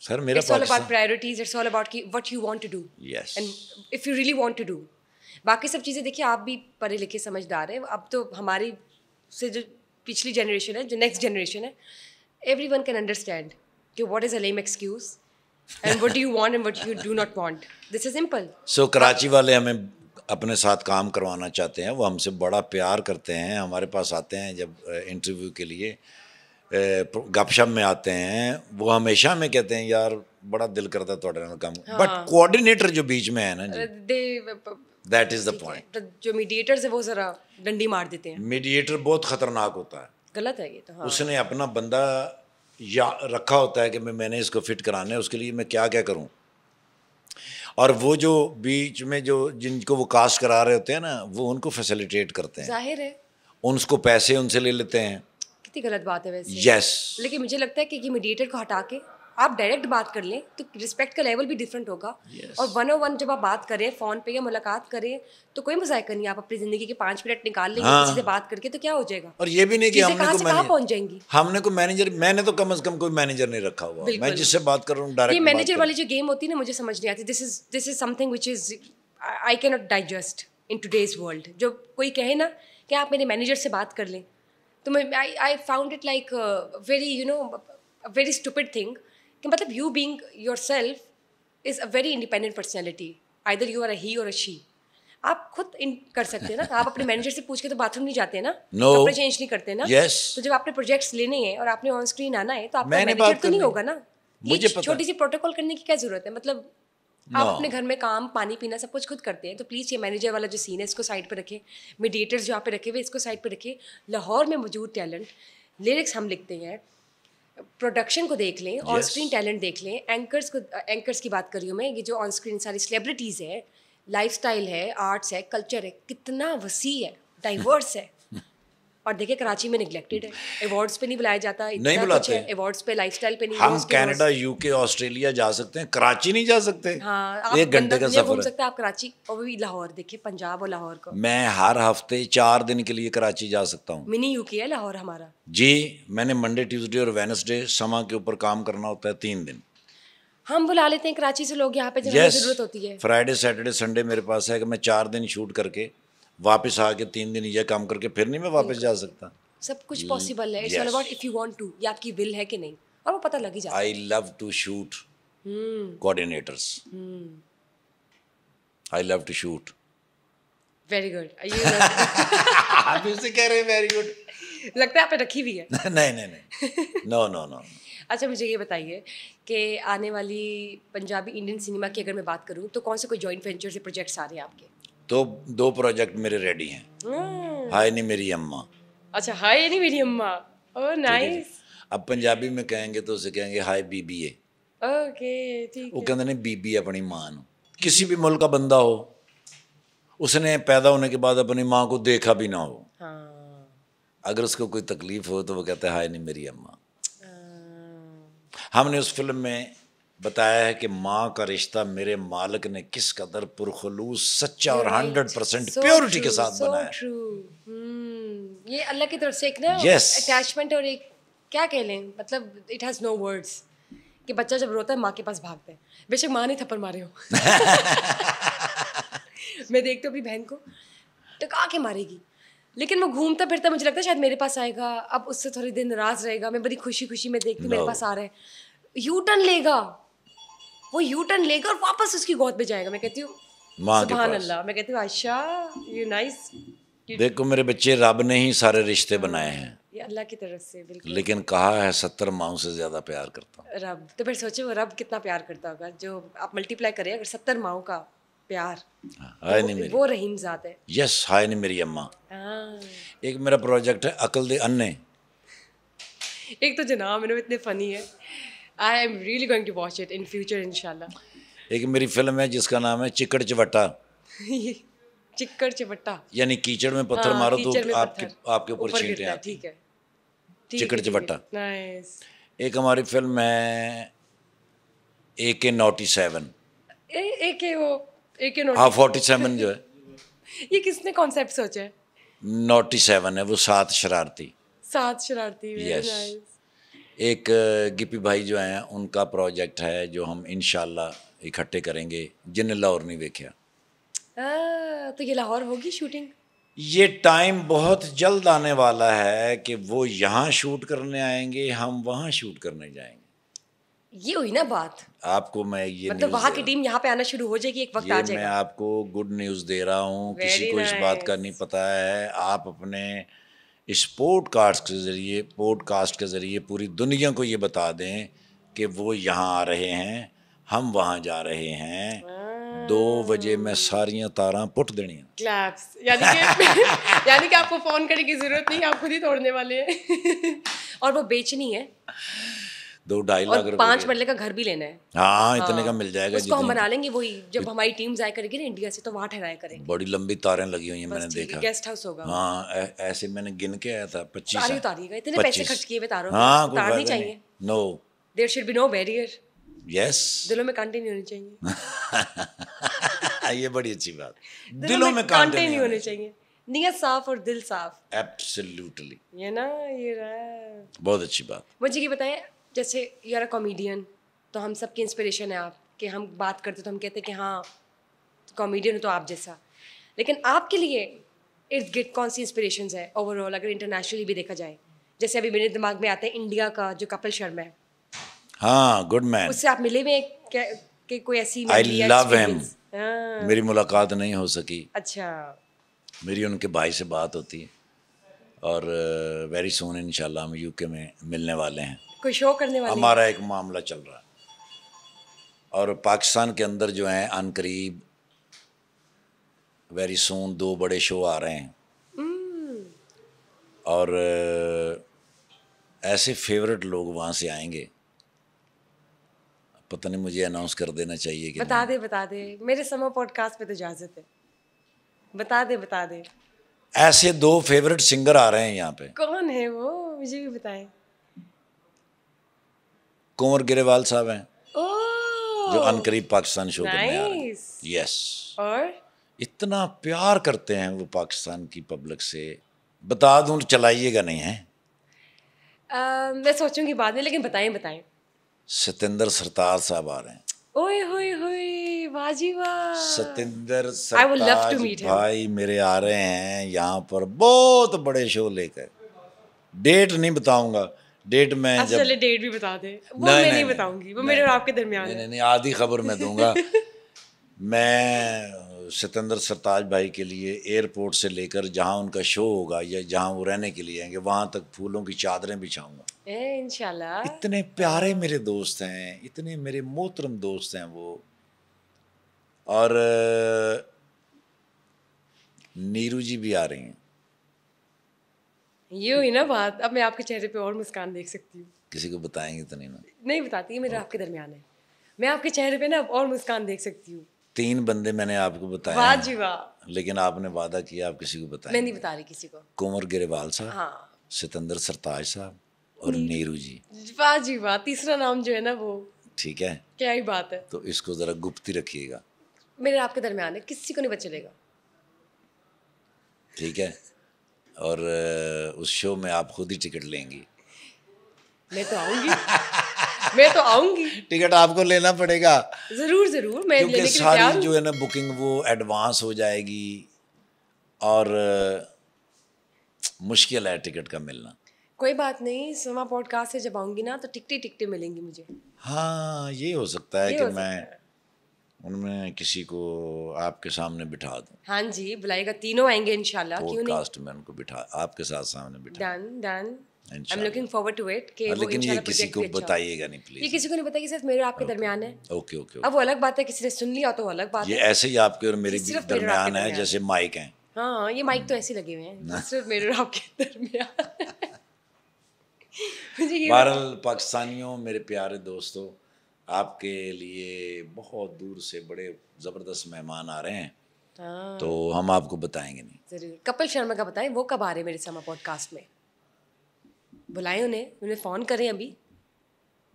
B: सर मेरा it's all about
A: priorities it's all about कि what you want to do yes and if you really want to do बाकी सब चीज़ें देखिए आप भी पढ़े लिखे समझदार हैं अब तो हमारी से जो पिछली जनरेशन है जो नेक्स्ट जनरेशन है एवरी वन कैन अंडरस्टैंड कि what is a lame excuse and what you want and what you do not want this is simple
B: so Karachi वाले हमें अपने साथ काम करवाना चाहते हैं वो हमसे बड़ा प्यार करते हैं हमारे पास आते हैं जब इंटरव्यू के लिए गपशप में आते हैं वो हमेशा हमें कहते हैं यार बड़ा दिल करता ਤੁਹਾਡੇ ਨਾਲ ਕੰਮ ਬਟ कोऑर्डिनेटर जो बीच में है ना जी दैट इज द पॉइंट
A: जो मीडिएटर है वो जरा डंडी मार देते हैं
B: मीडिएटर बहुत खतरनाक होता है
A: गलत है ये तो हाँ।
B: उसने अपना बंदा या रखा होता है कि मैं मैंने इसको फिट कराना है उसके लिए मैं क्या क्या करूं और वो जो बीच में जो जिनको वो कास्ट करा रहे होते हैं ना वो उनको फैसिलिटेट करते हैं जाहिर है उनको पैसे उनसे ले लेते हैं
A: कितनी गलत बात है वैसे yes. लेकिन मुझे लगता है कि मीडिएटर को हटा के आप डायरेक्ट बात कर लें तो रिस्पेक्ट का लेवल भी डिफरेंट होगा yes. और वन ऑन वन जब आप बात करें फ़ोन पे या मुलाकात करें तो कोई मजायका नहीं आप अपनी ज़िंदगी के पांच मिनट निकाल लेंगे हाँ। किसी से बात करके तो क्या हो जाएगा
B: और ये भी नहीं कि हमने को से पहुंच जाएंगी हमने को मैनेजर मैंने तो कम अज़ कम कोई मैनेजर नहीं रखा हुआ मैं जिससे बात कर रहा हूँ डायरेक्ट मैनेजर वाली
A: जो गेम होती है ना मुझे समझ नहीं आती this is this is something which is I can not digest in today's world जो कोई कहे ना कि आप मेरे मैनेजर से बात कर लें तो मैं I I found it like very you know very stupid thing कि मतलब you being yourself is a very independent personality either you are a he और अ शी आप खुद इन कर सकते हैं ना आप अपने मैनेजर से पूछ के तो बाथरूम नहीं जाते ना no. कपड़े चेंज नहीं करते ना yes. तो जब आपने प्रोजेक्ट्स लेने हैं और आपने ऑन स्क्रीन आना है तो आपका मैनेजर तो नहीं होगा ना मुझे छोटी सी प्रोटोकॉल करने की क्या जरूरत है मतलब आप अपने घर में काम पानी पीना सब कुछ खुद करते हैं तो प्लीज़ ये मैनेजर वाला जो सीन है इसको साइड पर रखें मीडिएटर्स जो आप पे रखे हुए इसको साइड पर रखें लाहौर में मौजूद टैलेंट लिरिक्स हम लिखते हैं प्रोडक्शन को देख लें ऑन स्क्रीन टैलेंट देख लें एंकर्स को एंकर्स की बात कर रही हूँ मैं ये जो ऑन स्क्रीन सारी सेलिब्रिटीज़ है लाइफ है आर्ट्स है कल्चर है कितना वसी है डाइवर्स है और देखिए कराची में निग्लेक्टेड है अवार्ड्स पे नहीं बुलाया जाता नहीं बुलाते अवार्ड्स पे लाइफस्टाइल पे नहीं हम कनाडा
B: यूके ऑस्ट्रेलिया जा सकते हैं कराची नहीं जा सकते
A: हाँ, एक घंटे का सफर है सकते आप कराची और भी लाहौर देखिए पंजाब और लाहौर को
B: मैं हर हफ्ते चार दिन के लिए कराची जा सकता हूँ
A: मिनी यूके है लाहौर हमारा
B: जी मैंने मंडे ट्यूजडे और वेनसडे समा के ऊपर काम करना होता है तीन दिन
A: हम बुला लेते हैं कराची से लोग यहाँ पे जरूरत होती है
B: फ्राइडे सैटरडे संडे मेरे पास है कि मैं चार दिन शूट करके वापस आके तीन दिन ये काम करके फिर नहीं मैं वापस जा सकता
A: सब कुछ पॉसिबल है it's all about if you want to ये आपकी विल है कि नहीं और वो पता लग ही जाता है I
B: love to shoot coordinators I love to shoot
A: very good आप उसे कह रहे हैं वेरी गुड लगता है आप रखी हुई है
B: नहीं नहीं नहीं नो नो नो
A: अच्छा मुझे ये बताइए कि आने वाली पंजाबी इंडियन सिनेमा की अगर मैं बात करूं तो कौन से कोई जॉइंट वेंचर से प्रोजेक्ट्स आ रहे हैं आपके
B: तो दो प्रोजेक्ट मेरे रेडी हैं
A: hmm. हाय
B: नहीं मेरी अम्मा
A: अच्छा हाय नहीं मेरी अम्मा ओह oh, नाइस
B: अब पंजाबी में कहेंगे तो उसे कहेंगे हाय बीबी ए
A: ओके ठीक वो
B: कहते ने बीबी अपनी माँ नु किसी भी मुल्क का बंदा हो उसने पैदा होने के बाद अपनी माँ को देखा भी ना हो हाँ। अगर उसको कोई तकलीफ हो तो वो कहता है हाय नहीं मेरी अम्मा हाँ। हमने उस फिल्म में बताया है कि माँ का रिश्ता मेरे मालिक ने किस कदर पुरखलूस सच्चा और हंड्रेड परसेंट प्योरिटी के साथ so बनाया
A: hmm. ये अल्लाह की तरफ से एक ना yes. अटैचमेंट और एक क्या कह लें मतलब इट हैज़ नो वर्ड्स कि बच्चा जब रोता है माँ के पास भागता है बेशक माँ ने थप्पड़ मारे हो मैं देखती हूँ अपनी बहन को तो कहा के मारेगी लेकिन वो घूमता फिरता मुझे लगता है शायद मेरे पास आएगा अब उससे थोड़ी देर नाराज रहेगा मैं बड़ी खुशी खुशी में देखती no. मेरे पास आ रहा है यू टर्न लेगा वो यू टर्न लेगा और वापस उसकी गोद में जाएगा मैं कहती हूँ सुबहान अल्लाह मैं कहती हूँ आशा यू नाइस
B: देखो मेरे बच्चे रब ने ही सारे रिश्ते बनाए हैं
A: अल्लाह की तरफ से बिल्कुल
B: लेकिन कहा है सत्तर माओ से ज़्यादा प्यार करता
A: हूँ रब तो फिर सोचे वो रब कितना प्यार करता होगा जो आप मल्टीप्लाई करें अगर सत्तर माओ का प्यार
B: हाँ, हाय नहीं मेरी वो
A: रहीम जात है
B: यस हाय नहीं मेरी अम्मा हाँ। एक मेरा प्रोजेक्ट है अकल दे अन्ने
A: एक तो जनाब इन्होंने इतने फनी है I am really going to watch it in future इनशाला
B: एक मेरी फिल्म है जिसका नाम है चिकड़ चवट्टा
A: चिकड़ चवट्टा
B: यानी कीचड़ में पत्थर हाँ, मारो तो आपके आपके ऊपर छींटे हैं
A: ठीक है चिकड़ चवट्टा नाइस
B: एक हमारी फिल्म है ए के नोटी सेवन
A: ए के वो ए के नोटी हाँ फोर्टी
B: सेवन जो है
A: ये किसने कॉन्सेप्ट सोचा
B: है नोटी सेवन है वो सात शरारती
A: सात शरारती यस yes.
B: एक गिपी भाई जो हैं उनका प्रोजेक्ट है जो हम इन इकट्ठे करेंगे जिन्हें लाहौर नहीं देखा
A: तो ये लाहौर होगी शूटिंग
B: ये टाइम बहुत जल्द आने वाला है कि वो यहाँ शूट करने आएंगे हम वहाँ शूट करने जाएंगे
A: ये हुई ना बात
B: आपको मैं ये मतलब वहाँ की
A: टीम यहाँ पे आना शुरू हो जाएगी एक वक्त आ जाएगा मैं
B: आपको गुड न्यूज़ दे रहा हूँ किसी को nice. इस बात का नहीं पता है आप अपने इस पॉडकास्ट के ज़रिए कास्ट के ज़रिए पूरी दुनिया को ये बता दें कि वो यहाँ आ रहे हैं हम वहाँ जा रहे हैं hmm. दो बजे मैं सारियां तारा पुट देनी
A: क्लैप्स यानी कि यानी कि आपको फ़ोन करने की ज़रूरत नहीं आप खुद ही तोड़ने वाले हैं और वो बेचनी है
B: दो ढाई लाख रुपए पांच मरले
A: का घर भी लेना है
B: हाँ इतने हाँ, का मिल जाएगा उसको हम बना
A: लेंगे वही जब हमारी टीम जाए करेगी ना इंडिया से तो वहाँ ठहराया करें
B: बड़ी लंबी तारें लगी हुई है मैंने देखा गेस्ट
A: हाउस होगा हाँ
B: ऐसे मैंने गिन के आया था पच्चीस इतने पैसे खर्च किए हुए तारों हाँ तार नहीं चाहिए no
A: there should be no barrier yes दिलों में कांटे नहीं होने
B: चाहिए ये बड़ी अच्छी बात दिलों में कांटे नहीं होने
A: चाहिए नियत साफ और दिल साफ
B: एब्सोल्युटली
A: ये ना ये रहा
B: बहुत अच्छी बात
A: मुझे ये बताएं जैसे यू आर अ कॉमेडियन तो हम सब की इंस्पिरेशन है आप कि हम बात करते तो हम कहते हैं कि हाँ कॉमेडियन हो तो आप जैसा लेकिन आपके लिए इर्द गिर्द कौन सी इंस्परेशन है ओवरऑल अगर इंटरनेशनली भी देखा जाए जैसे अभी मेरे दिमाग में आता है इंडिया का जो कपिल शर्मा है
B: हाँ गुड मैन उससे
A: आप मिले हुए कि कोई ऐसी आई लव हिम मेरी
B: मुलाकात नहीं हो सकी अच्छा मेरी उनके भाई से बात होती है और वेरी uh, सोन इंशाल्लाह हम यूके में मिलने वाले हैं
A: कोई शो करने वाले हमारा
B: एक मामला चल रहा है और पाकिस्तान के अंदर जो है अन करीब वेरी सून दो बड़े शो आ रहे हैं
A: hmm.
B: और ऐसे फेवरेट लोग वहाँ से आएंगे पता नहीं मुझे अनाउंस कर देना चाहिए कि बता
A: दे बता दे मेरे समो पॉडकास्ट पे तो इजाजत है बता दे बता दे
B: ऐसे दो फेवरेट सिंगर आ रहे हैं यहाँ पे
A: कौन है वो मुझे भी बताएं
B: कुंवर गिरेवाल साहब हैं
A: oh, जो अनकरीब
B: पाकिस्तान शो करने आ रहे हैं यस और इतना प्यार करते हैं वो पाकिस्तान की पब्लिक से बता दूं चलाइएगा नहीं है
A: आ, मैं सोचूंगी बाद में लेकिन बताएं बताएं
B: सतेंद्र सरताज साहब आ रहे हैं
A: ओए होए होए वाजी वाह
B: सतेंद्र सरताज भाई मेरे आ रहे हैं यहाँ पर बहुत बड़े शो लेकर डेट नहीं बताऊंगा डेट में जब
A: डेट भी बता दे वो नहीं, मैं नहीं, बताऊंगी वो मेरे और आपके दरमियान नहीं,
B: नहीं आधी खबर मैं दूंगा मैं सतेंद्र सरताज भाई के लिए एयरपोर्ट से लेकर जहाँ उनका शो होगा या जहाँ वो रहने के लिए आएंगे वहाँ तक फूलों की चादरें बिछाऊंगा
A: इनशाला
B: इतने प्यारे मेरे दोस्त हैं इतने मेरे मोहतरम दोस्त हैं वो और नीरू जी भी आ रही
A: हैं ये हुई ना बात अब मैं आपके चेहरे पे और मुस्कान देख सकती हूँ
B: किसी को बताएंगे तो नहीं ना
A: नहीं बताती मेरा आपके दरमियान है मैं आपके चेहरे पे ना और मुस्कान देख सकती हूँ
B: तीन बंदे मैंने आपको बताया वाह जी वाह लेकिन आपने वादा किया आप किसी को बताया मैं नहीं
A: बता रही किसी को
B: कुंवर गिरेवाल साहब हाँ सितंदर सरताज साहब और नीरू जी
A: वाह जी वाह तीसरा नाम जो है ना वो ठीक है क्या ही बात है
B: तो इसको जरा गुप्त ही रखिएगा
A: मेरे आपके दरमियान है किसी को नहीं बचलेगा
B: ठीक है और उस शो में आप खुद ही टिकट लेंगी
A: मैं तो आऊंगी मैं तो आऊंगी
B: टिकट आपको लेना पड़ेगा
A: जरूर जरूर मैं क्योंकि सारी जो है
B: ना बुकिंग वो एडवांस हो जाएगी और मुश्किल है टिकट का मिलना
A: कोई बात नहीं समा पॉडकास्ट से जब आऊंगी ना तो टिकटी टिकटे मिलेंगी मुझे
B: हाँ ये हो सकता है कि मैं उनमें किसी को आपके सामने बिठा दूं
A: हाँ जी बुलाएगा तीनों आएंगे इंशाल्लाह क्यों
B: नहीं में उनको बिठा आपके साथ सामने बिठा
A: done done I am looking forward to it कि हाँ, लेकिन ये किसी को अच्छा बताइएगा नहीं प्लीज ये किसी को नहीं बताइए सिर्फ मेरे आपके okay. दरमियान है
B: ओके okay, ओके okay, अब वो
A: अलग बात है किसी ने सुन लिया तो अलग बात ये है
B: ऐसे ही आपके और मेरे बीच दरमियान है जैसे माइक हैं
A: हाँ ये माइक तो ऐसे लगे हुए हैं सिर्फ मेरे और आपके दरमियान बहरहाल
B: पाकिस्तानियों मेरे प्यारे दोस्तों आपके लिए बहुत दूर से बड़े ज़बरदस्त मेहमान आ रहे हैं हाँ। तो हम आपको बताएंगे
A: नहीं जरूर कपिल शर्मा का बताएं वो कब आ रहे हैं मेरे समा पॉडकास्ट में बुलाएं उन्हें उन्हें फ़ोन करें अभी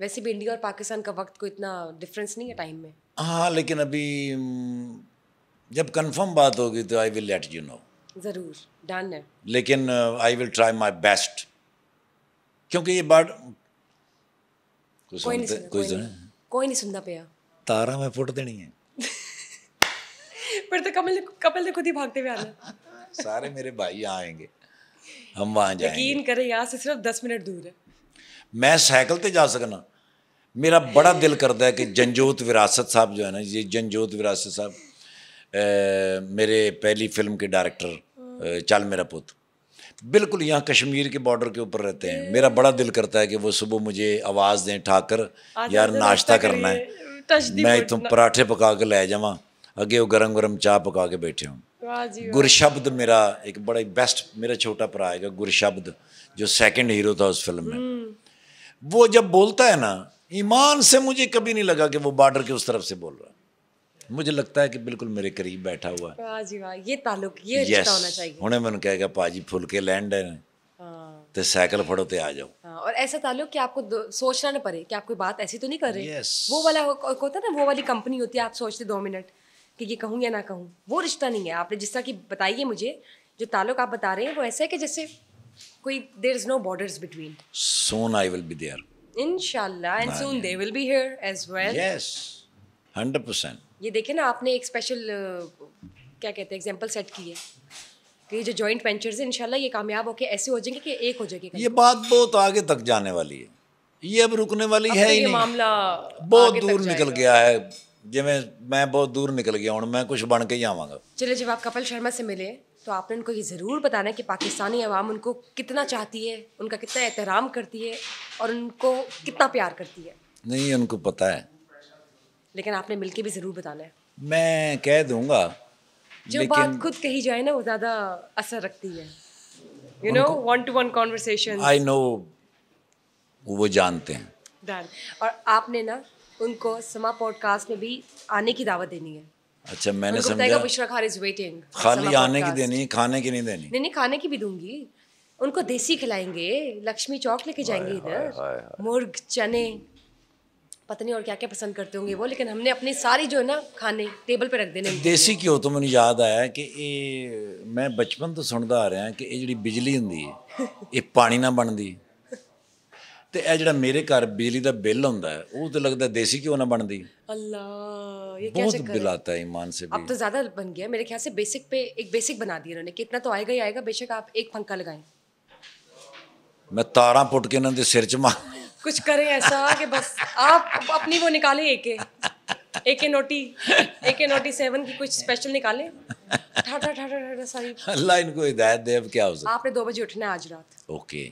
A: वैसे भी इंडिया और पाकिस्तान का वक्त को इतना डिफरेंस नहीं है टाइम में
B: हाँ लेकिन अभी जब कंफर्म बात होगी तो I will let you know
A: ज़रूर डन है
B: लेकिन I will try my best क्योंकि ये बात कोई कोई, कोई, कोई
A: ਕੋਈ ਨਹੀਂ ਸੁਣਦਾ ਪਿਆ
B: ਤਾਰਾਂ ਮੈਂ ਫੁੱਟ ਦੇਣੀ ਹੈ
A: फिर तो कमल कपिल ने खुद ही भागते हुए आना
B: सारे मेरे भाई आएंगे हम वहाँ जाएंगे
A: यकीन करें यहाँ से सिर्फ 10 मिनट दूर है
B: मैं साइकिल ते जा सकना मेरा बड़ा दिल करता है कि जंजोत विरासत साहब जो है ना ये जंजोत विरासत साहब मेरे पहली फिल्म के डायरेक्टर चल मेरा पुत बिल्कुल यहाँ कश्मीर के बॉर्डर के ऊपर रहते हैं मेरा बड़ा दिल करता है कि वो सुबह मुझे आवाज़ दें ठाकर यार नाश्ता करना है
A: मैं तुम पराठे
B: पका के ले जावा अगे वो गरम गरम चाह पका के बैठे
A: हूँ गुरशब्द
B: मेरा एक बड़ा बेस्ट मेरा छोटा भरा है गुरशब्द जो सेकंड हीरो था उस फिल्म में
A: हम्म।
B: वो जब बोलता है ना ईमान से मुझे कभी नहीं लगा कि वो बॉर्डर के उस तरफ से बोल रहा मुझे लगता है कि बिल्कुल मेरे करीब बैठा हुआ
A: है ये ताल्लुक ये yes. होना चाहिए
B: उन्हें मैंने कहेगा पाजी फुल के लैंड है हाँ। तो साइकिल फड़ो तो आ जाओ
A: हाँ, और ऐसा ताल्लुक कि आपको सोचना ना पड़े कि आप कोई बात ऐसी तो नहीं कर रहे yes. वो वाला हो, होता ना वो वाली कंपनी होती है आप सोचते दो मिनट कि ये कहूँ या ना कहूँ वो रिश्ता नहीं है आपने जिस तरह की बताइए मुझे जो ताल्लुक आप बता रहे हैं वो ऐसा है कि जैसे कोई there is no border between
B: soon I will be there
A: इंशाल्लाह and soon they will be here as well yes
B: percent
A: ये देखे ना आपने एक स्पेशल क्या कहते हैं एग्जाम्पल सेट की है कि ये जो जॉइंट वेंचर है इनशाला ये कामयाब होकर ऐसे हो जाएंगे कि एक हो जाएगी ये
B: बात बहुत आगे तक जाने वाली है ये अब रुकने वाली अब है तो ही नहीं मामला बहुत दूर निकल गया है जिम्मे मैं बहुत दूर निकल गया हूँ मैं कुछ बन के ही आवागा
A: चलो जब आप कपिल शर्मा से मिले तो आपने उनको ये ज़रूर बताना कि पाकिस्तानी आवाम उनको कितना चाहती है उनका कितना एहतराम करती है और उनको कितना प्यार करती है
B: नहीं उनको पता है
A: लेकिन आपने मिलके भी ज़रूर बताना है
B: मैं कह दूंगा
A: जो लेकिन... बात खुद कही जाए ना वो ज़्यादा असर रखती है you know one to one conversation I know
B: वो जानते हैं
A: डन और आपने ना उनको समा पॉडकास्ट में भी आने की दावत देनी है
B: अच्छा मैंने समझा बुशरा
A: खार इज वेटिंग खाली आने की
B: देनी है खाने की नहीं देनी
A: नहीं नहीं खाने की भी दूंगी उनको देसी खिलाएंगे लक्ष्मी चौक लेके जाएंगे इधर मुर्ग चने पता नहीं और क्या क्या पसंद करते होंगे वो लेकिन हमने अपनी सारी जो है ना खाने टेबल पे रख देने
B: देसी घ्यो तो मैं याद आया कि ये मैं बचपन तो सुनता आ रहा कि ये जी बिजली होंगी ये पानी ना बनती ਤੇ ਇਹ ਜਿਹੜਾ ਮੇਰੇ ਘਰ ਬਿਜਲੀ ਦਾ ਬਿੱਲ ਹੁੰਦਾ ਹੈ ਉਹ ਤੇ ਲੱਗਦਾ ਦੇਸੀ ਕਿਉਂ ਨਾ ਬਣਦੀ
A: ਅੱਲਾ ਇਹ ਕੀ ਚੱਕਰ ਬਹੁਤ ਬਿਲਾਤਾ
B: ਹੈ ईमान से भी अब तो
A: ज्यादा बन गया मेरे ख्याल से बेसिक पे एक बेसिक बना दिया इन्होंने कि इतना तो आएगा ही आएगा बेशक आप एक पंखा लगाएं
B: मैं तारा पुट के इन्होंने सिर 'ਚ ਮਾਰ
A: कुछ करें ऐसा कि बस आप अपनी वो निकालें एक के एक नोटी ए के नोटी सेवन की कुछ स्पेशल निकालें ठाठा ठाठा ठाठा सारी अल्लाह
B: इनको हिदायत दे अब क्या हो सकता
A: आपने दो बजे उठना है आज रात ओके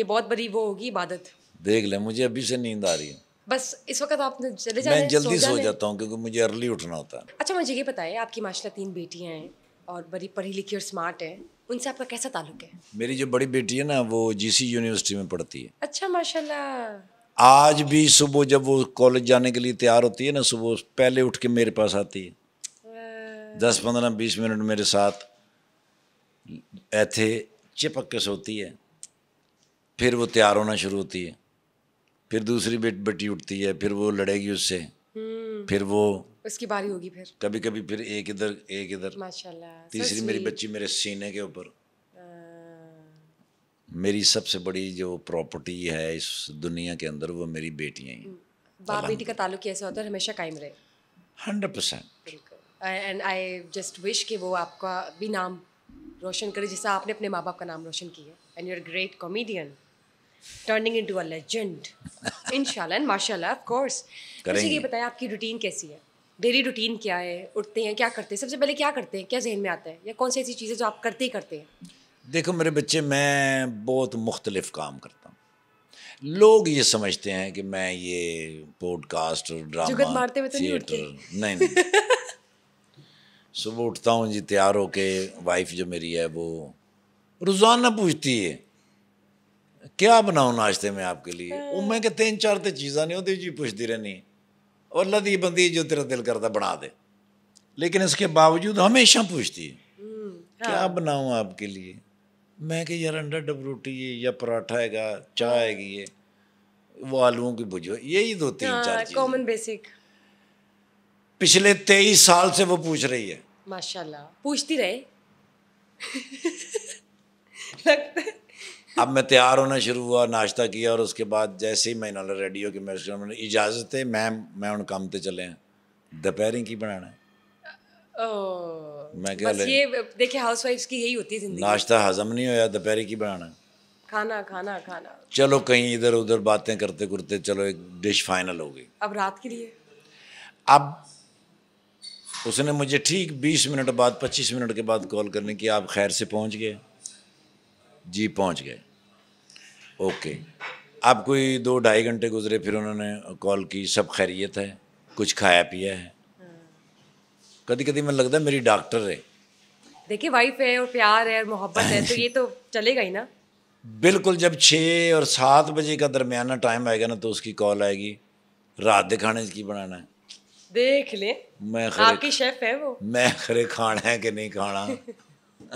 A: ये बहुत बड़ी वो होगी इबादत
B: देख ले मुझे अभी से नींद आ रही है
A: बस इस वक्त आप चले जाने मैं जल्दी सो, सो जाता
B: हूँ क्योंकि मुझे अर्ली उठना होता है
A: अच्छा मुझे ये बताए आपकी माशाल्लाह तीन बेटियाँ हैं और बड़ी पढ़ी लिखी और स्मार्ट है उनसे आपका कैसा ताल्लुक है
B: मेरी जो बड़ी बेटी है ना वो जीसी यूनिवर्सिटी में पढ़ती है
A: अच्छा माशाल्लाह
B: आज भी सुबह जब वो कॉलेज जाने के लिए तैयार होती है ना सुबह पहले उठ के मेरे पास आती है दस पंद्रह बीस मिनट मेरे साथ ऐसे चिपक के सोती है फिर वो तैयार होना शुरू होती है फिर दूसरी बेट बेटी उठती है फिर वो लड़ेगी उससे
A: हम्म। हम्म। फिर वो उसकी बारी होगी फिर
B: कभी कभी फिर एक इधर एक इधर
A: माशाल्लाह तीसरी मेरी
B: बच्ची मेरे सीने के ऊपर मेरी सबसे बड़ी जो प्रॉपर्टी है इस दुनिया के अंदर वो मेरी बेटियां ही
A: हम्म। बाप बेटी का ताल्लुक कैसा होता है हमेशा कायम रहे
B: hundred percent
A: and I just wish कि वो आपका भी नाम रोशन करे जैसा आपने अपने माँ बाप का नाम रोशन किया and you are great comedian turning into a legend इंशाल्लाह एंड माशाल्लाह ऑफ कोर्स जैसे ये बताएं आपकी रूटीन कैसी है डेली रूटीन क्या है उठते हैं क्या करते हैं सबसे पहले क्या करते हैं क्या जहन में आता है या कौन सी ऐसी चीज़ें जो आप करते ही करते हैं
B: देखो मेरे बच्चे मैं बहुत मुख्तलिफ काम करता हूँ लोग ये समझते हैं कि मैं ये पॉडकास्ट ड्रामा मारते हुए तो नहीं नहीं, नहीं। सुबह उठता हूँ जी तैयार होके वाइफ जो मेरी है वो रोज़ाना पूछती है क्या बनाओ नाश्ते में आपके लिए हाँ। वो मैं ਕਿ तीन चार तो चीज़ा नहीं होती जी पूछती रहनी और लदी बंदी जो तेरा दिल करता बना दे लेकिन इसके बावजूद हमेशा पूछती है हम्म, क्या हाँ। बनाऊँ आपके लिए मैं कि यार अंडा डब रोटी है या पराठा हैगा चाय हाँ। हैगी है वो आलुओं की बुझो यही दो तीन चार
A: कॉमन बेसिक
B: पिछले तेईस साल से वो पूछ रही है
A: माशाल्लाह पूछती रहे
B: लगता है अब मैं तैयार होना शुरू हुआ नाश्ता किया और उसके बाद जैसे ही मैं नाल रेडी हो कि मैं इजाज़त है मैम मैं उन कम तो चले हैं दोपहर की बनाना मैं बस ये
A: देखिए हाउसवाइफ्स की यही होती है नाश्ता
B: हजम नहीं होया दोपहर की बनाना
A: खाना खाना खाना
B: चलो कहीं इधर उधर बातें करते करते चलो एक डिश फाइनल हो गई
A: अब रात के लिए
B: अब उसने मुझे ठीक 20 मिनट बाद 25 मिनट के बाद कॉल करने की आप खैर से पहुंच गए जी पहुंच गए ओके आप कोई दो ढाई घंटे गुजरे फिर उन्होंने कॉल की सब खैरियत है कुछ खाया पिया है हाँ। कभी कभी मन लगता है मेरी डॉक्टर है
A: देखिए वाइफ है और प्यार है और मोहब्बत है तो ये तो चलेगा ही ना
B: बिल्कुल जब छः और सात बजे का दरमियाना टाइम आएगा ना तो उसकी कॉल आएगी रात दे खाने की बनाना है देख ले मैं खरे आपकी शेफ है वो मैं खरे खाना है कि नहीं खाना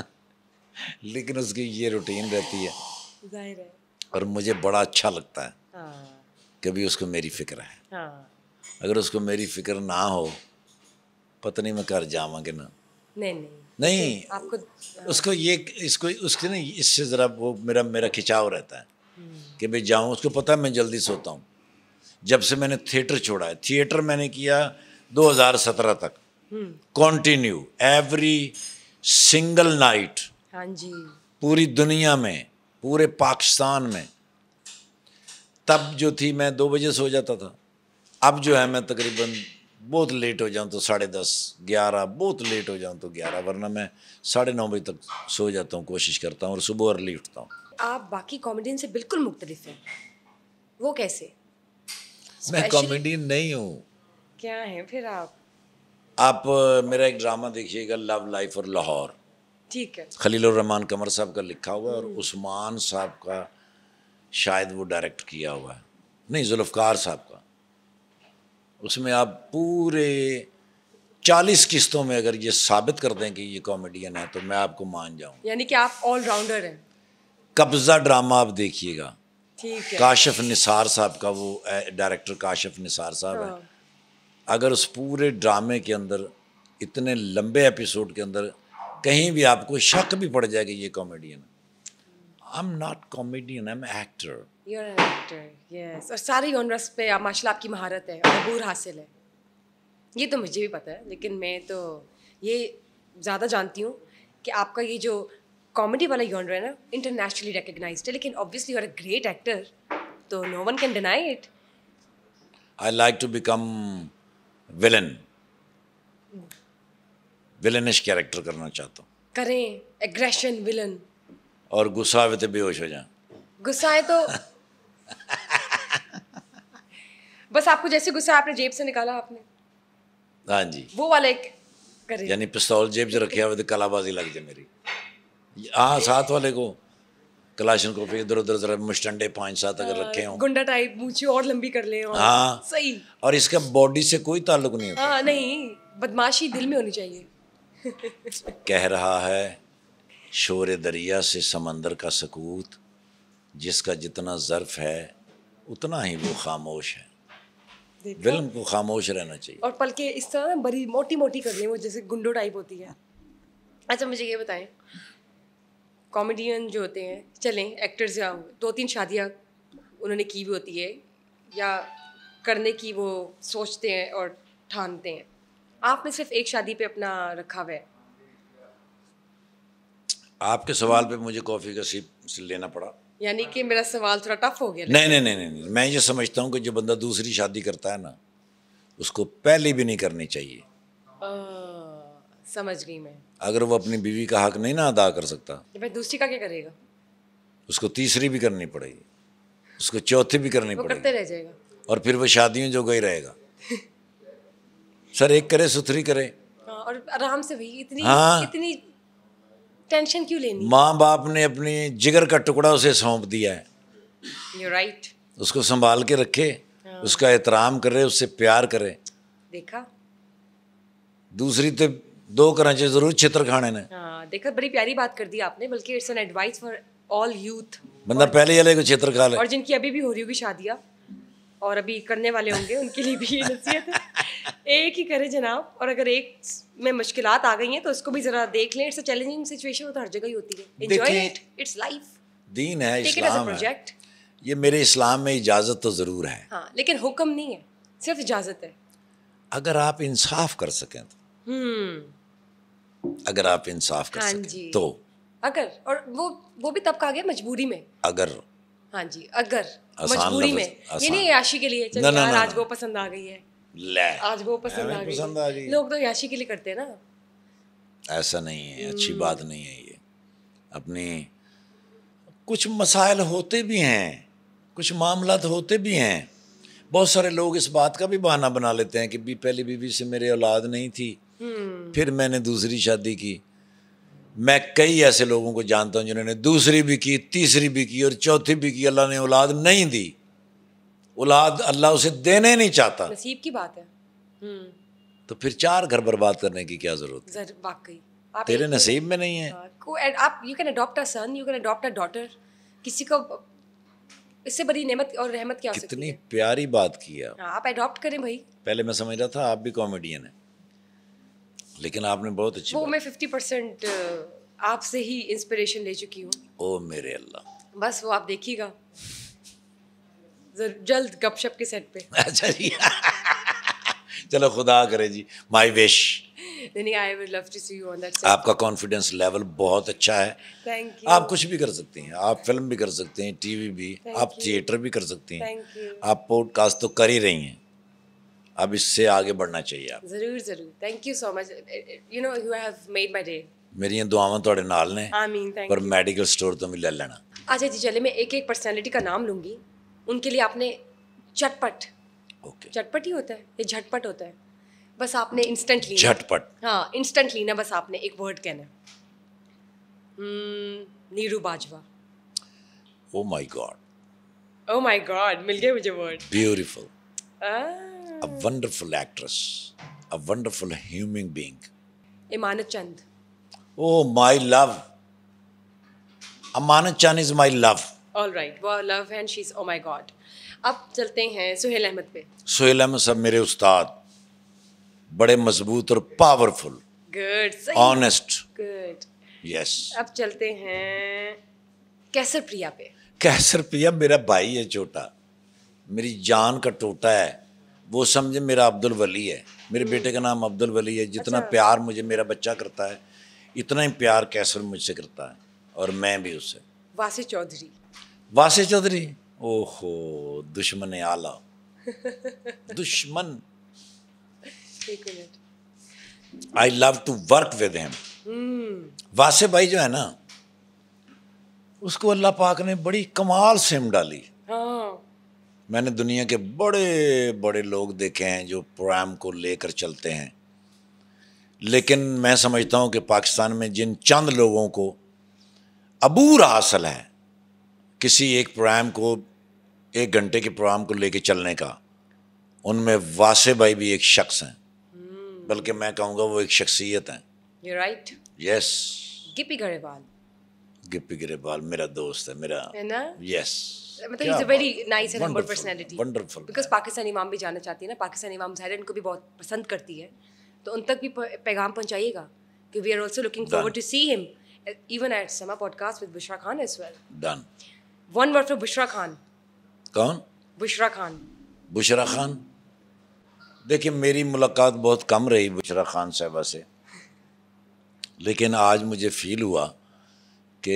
B: लेकिन उसकी ये रूटीन रहती है जाहिर है और मुझे बड़ा अच्छा लगता है हाँ। कभी उसको मेरी फिक्र है हाँ। अगर उसको मेरी फिक्र ना हो पता नहीं मैं घर कि ना
A: नहीं नहीं नहीं आपको उसको ये
B: इसको उसके ना इससे ज़रा वो मेरा मेरा खिंचाव रहता है हम्म। कि मैं जाऊँ उसको पता है मैं जल्दी सोता हूँ जब से मैंने थिएटर छोड़ा है थिएटर मैंने किया 2017 तक कंटिन्यू एवरी सिंगल नाइट हाँ जी पूरी दुनिया में पूरे पाकिस्तान में तब जो थी मैं दो बजे सो जाता था अब जो है मैं तकरीबन बहुत लेट हो जाऊँ तो साढ़े दस ग्यारह बहुत लेट हो जाऊँ तो ग्यारह वरना मैं साढ़े नौ बजे तक सो जाता हूँ कोशिश करता हूँ और सुबह अर्ली उठता हूँ
A: आप बाकी कॉमेडियन से बिल्कुल मुख्तलिफ हैं वो कैसे मैं
B: कॉमेडियन नहीं हूँ
A: क्या है फिर आप
B: आप मेरा एक ड्रामा देखिएगा लव लाइफ और लाहौर ठीक है खलील खलीलरहमान कमर साहब का लिखा हुआ है और उस्मान साहब का शायद वो डायरेक्ट किया हुआ है नहीं जुल्फकार साहब का उसमें आप पूरे चालीस किस्तों में अगर ये साबित कर दें कि ये कॉमेडियन है तो मैं आपको मान जाऊँ
A: यानी कि आप ऑलराउंडर हैं
B: कब्जा ड्रामा आप देखिएगा काशिफ निसार साहब का वो डायरेक्टर काशिफ निसार साहब है हाँ। अगर उस पूरे ड्रामे के अंदर इतने लंबे एपिसोड के अंदर कहीं भी आपको शक भी पड़ जाएगा ये comedian I am not comedian I am actor
A: You're an और सारे जॉनर्स पे माशाल्लाह आपकी महारत है और हासिल है ये तो मुझे भी पता है लेकिन मैं तो ये ज़्यादा जानती हूँ कि आपका ये जो कॉमेडी वाला यूनर है ना इंटरनेशनली रिकग्नाइज है लेकिन obviously you are a great actor तो no one can deny it
B: I like to become villain villainish character करना चाहता हूँ
A: करें एग्रेशन विलन
B: और गुस्सा आवे तो बेहोश हो जाए
A: गुस्सा है तो बस आपको जैसे गुस्सा आपने जेब से निकाला आपने हाँ जी वो वाला एक करें यानी
B: पिस्तौल जेब से रखे हुए तो कलाबाजी लग जाए मेरी हाँ साथ वाले को कलाशन को फिर इधर उधर जरा मुस्टंडे पाँच सात अगर हाँ, रखे हो
A: गुंडा टाइप मूछे और लंबी कर ले हाँ सही
B: और इसका बॉडी से कोई ताल्लुक नहीं होता
A: हाँ, नहीं बदमाशी दिल में होनी चाहिए कह
B: रहा है शोर दरिया से समंदर का सकूत जिसका जितना ज़र्फ है उतना ही वो खामोश
A: है फिल्म
B: को खामोश रहना चाहिए
A: और पलके इस तरह ना बड़ी मोटी मोटी कर रही है वो जैसे गुंडो टाइप होती है अच्छा मुझे ये बताएं कॉमेडियन जो होते हैं चलें एक्टर्स या दो तीन शादियाँ उन्होंने की भी होती है या करने की वो सोचते हैं और ठानते हैं आपने सिर्फ एक शादी पे अपना रखा हुआ है
B: आपके सवाल पे मुझे कॉफ़ी का सीप लेना पड़ा
A: यानी कि मेरा सवाल थोड़ा टफ हो गया नहीं नहीं
B: नहीं नहीं मैं ये समझता हूँ कि जो बंदा दूसरी शादी करता है ना उसको पहले भी नहीं करनी चाहिए
A: समझ गई मैं
B: अगर वो अपनी बीवी का हक नहीं ना अदा कर सकता
A: मैं तो दूसरी का क्या करेगा
B: उसको तीसरी भी करनी पड़ेगी उसको चौथी भी करनी पड़ेगी करते रह जाएगा और फिर वो शादियों जो गई रहेगा सर एक करे सुथरी करे
A: हाँ, और आराम से भाई इतनी हाँ इतनी टेंशन क्यों लेनी
B: माँ बाप ने अपने जिगर का टुकड़ा उसे सौंप दिया है यू राइट right. उसको संभाल के रखे हाँ। उसका एहतराम करे उससे प्यार करे देखा दूसरी तो दो कराचे जरूर छितर खाने ने
A: हाँ, देखा बड़ी प्यारी बात कर दी आपने बल्कि it's an advice for all youth बंदा
B: पहले वाले को छितर खा ले और
A: जिनकी अभी भी हो रही होगी शादियां और अभी करने वाले होंगे उनके लिए भी ये नसीहत है एक ही करें जनाब और अगर एक में मुश्किल आ गई हैं तो उसको भी जरा देख लें इट्स चैलेंजिंग सिचुएशन तो हर जगह ही होती है एंजॉय इट इट्स लाइफ
B: दीन है इस्लाम प्रोजेक्ट ये मेरे इस्लाम में इजाज़त तो ज़रूर है
A: हाँ लेकिन हुक्म नहीं है सिर्फ इजाज़त है
B: अगर आप इंसाफ कर सकें तो
A: हम्म।
B: अगर आप इंसाफ कर हाँ
A: सकें तो अगर और वो वो भी तब कहा गया मजबूरी में अगर हाँ जी अगर मजबूरी में ये नहीं याशी के लिए चलो यार आज वो पसंद आ गई है
B: ले आज वो पसंद आ गई पसंद आ गई लोग
A: तो याशी के लिए करते हैं ना
B: ऐसा नहीं है अच्छी हम्म। बात नहीं है ये अपनी कुछ मसाइल होते भी हैं कुछ मामला होते भी हैं बहुत सारे लोग इस बात का भी बहाना बना लेते हैं कि भी पहली बीवी से मेरे औलाद नहीं थी हम्म। फिर मैंने दूसरी शादी की मैं कई ऐसे लोगों को जानता हूं जिन्होंने दूसरी भी की तीसरी भी की और चौथी भी की अल्लाह ने औलाद नहीं दी औलाद अल्लाह उसे देने नहीं चाहता
A: नसीब की बात है हम्म।
B: तो फिर चार घर बर्बाद करने की क्या जरूरत
A: है वाकई तेरे
B: नसीब में नहीं है हाँ,
A: आप you can adopt a son you can adopt a daughter किसी को इससे बड़ी नेमत और रहमत क्या कितनी
B: प्यारी बात की
A: आप अडॉप्ट हाँ, करें भाई
B: पहले मैं समझ रहा था आप भी कॉमेडियन है लेकिन आपने बहुत अच्छी वो
A: मैं फिफ्टी परसेंट आपसे ही इंस्पिरेशन ले चुकी हूँ
B: ओ मेरे अल्लाह
A: बस वो आप देखिएगा जल्द गपशप के सेट पे अच्छा जी
B: चलो खुदा करे जी my wish
A: I would love to see you on that आपका
B: कॉन्फिडेंस लेवल बहुत अच्छा है
A: थैंक यू आप कुछ भी कर
B: सकती हैं आप फिल्म भी कर सकते हैं टीवी भी Thank आप थिएटर भी कर सकती हैं आप पॉडकास्ट तो कर ही रही हैं अब इससे आगे बढ़ना चाहिए आप
A: जरूर जरूर thank you so much you know you have made my day मेरी
B: ਮੇਰੀਆਂ ਦੁਆਵਾਂ ਤੁਹਾਡੇ नाल ने आमीन थैंक ਪਰ ਮੈਡੀਕਲ ਸਟੋਰ ਤੋਂ ਵੀ ਲੈ लेना
A: अच्छा जी चले मैं एक एक पर्सनालिटी का नाम लूंगी उनके लिए आपने चटपट ओके okay. चटपट ही होता है ये झटपट होता है बस आपने इंस्टेंटली झटपट हाँ इंस्टेंटली ना बस आपने एक वर्ड कहना hmm, Neeru Bajwa
B: oh my god
A: oh my god मिल गया मुझे word beautiful a
B: wonderful actress, a wonderful human being.
A: Imanat Chand.
B: Oh, my love. Amanat Chand is my love.
A: All right, वो love and she's oh my god. अब चलते हैं सुहेल अहमद पे
B: सुहेल अहमद साहब मेरे उस्ताद बड़े मजबूत और powerful
A: good honest good yes अब चलते हैं कैसर प्रिया पे
B: कैसर प्रिया मेरा भाई है छोटा मेरी जान का टोटा है वो समझे मेरा अब्दुल वली है मेरे हम्म। बेटे का नाम अब्दुल वली है जितना अच्छा। प्यार मुझे मेरा बच्चा करता है इतना ही प्यार कैसर मुझसे करता है और मैं भी उससे
A: वासी चौधरी
B: वासी चौधरी ओहो दुश्मन आला दुश्मन I love to work with
A: him
B: वासे भाई जो है ना उसको अल्लाह पाक ने बड़ी कमाल सिम डाली हाँ। मैंने दुनिया के बड़े बड़े लोग देखे हैं जो प्रोग्राम को लेकर चलते हैं लेकिन मैं समझता हूँ कि पाकिस्तान में जिन चंद लोगों को अबूर हासिल है किसी एक प्रोग्राम को एक घंटे के प्रोग्राम को लेकर चलने का उनमें वासे भाई भी एक शख्स हैं hmm. बल्कि मैं कहूँगा वो एक शख्सियत
A: हैं राइट यस गिपी गरेवाल
B: गिपी गरेवाल मेरा दोस्त है मेरा यस yes.
A: मतलब is a very nice and humble personality wonderful because Pakistan इमाम भी जाना चाहती है ना पाकिस्तान इमाम जाहिर को भी बहुत पसंद करती है तो उन तक भी पैगाम पहुंचाइएगा कि we are also looking forward to see him even at Samaa podcast with Bushra Khan as well done one word for Bushra Khan कौन बुशरा खान
B: बुशरा खान देखिए मेरी मुलाकात बहुत कम रही बुशरा खान साहबा से लेकिन आज मुझे फील हुआ कि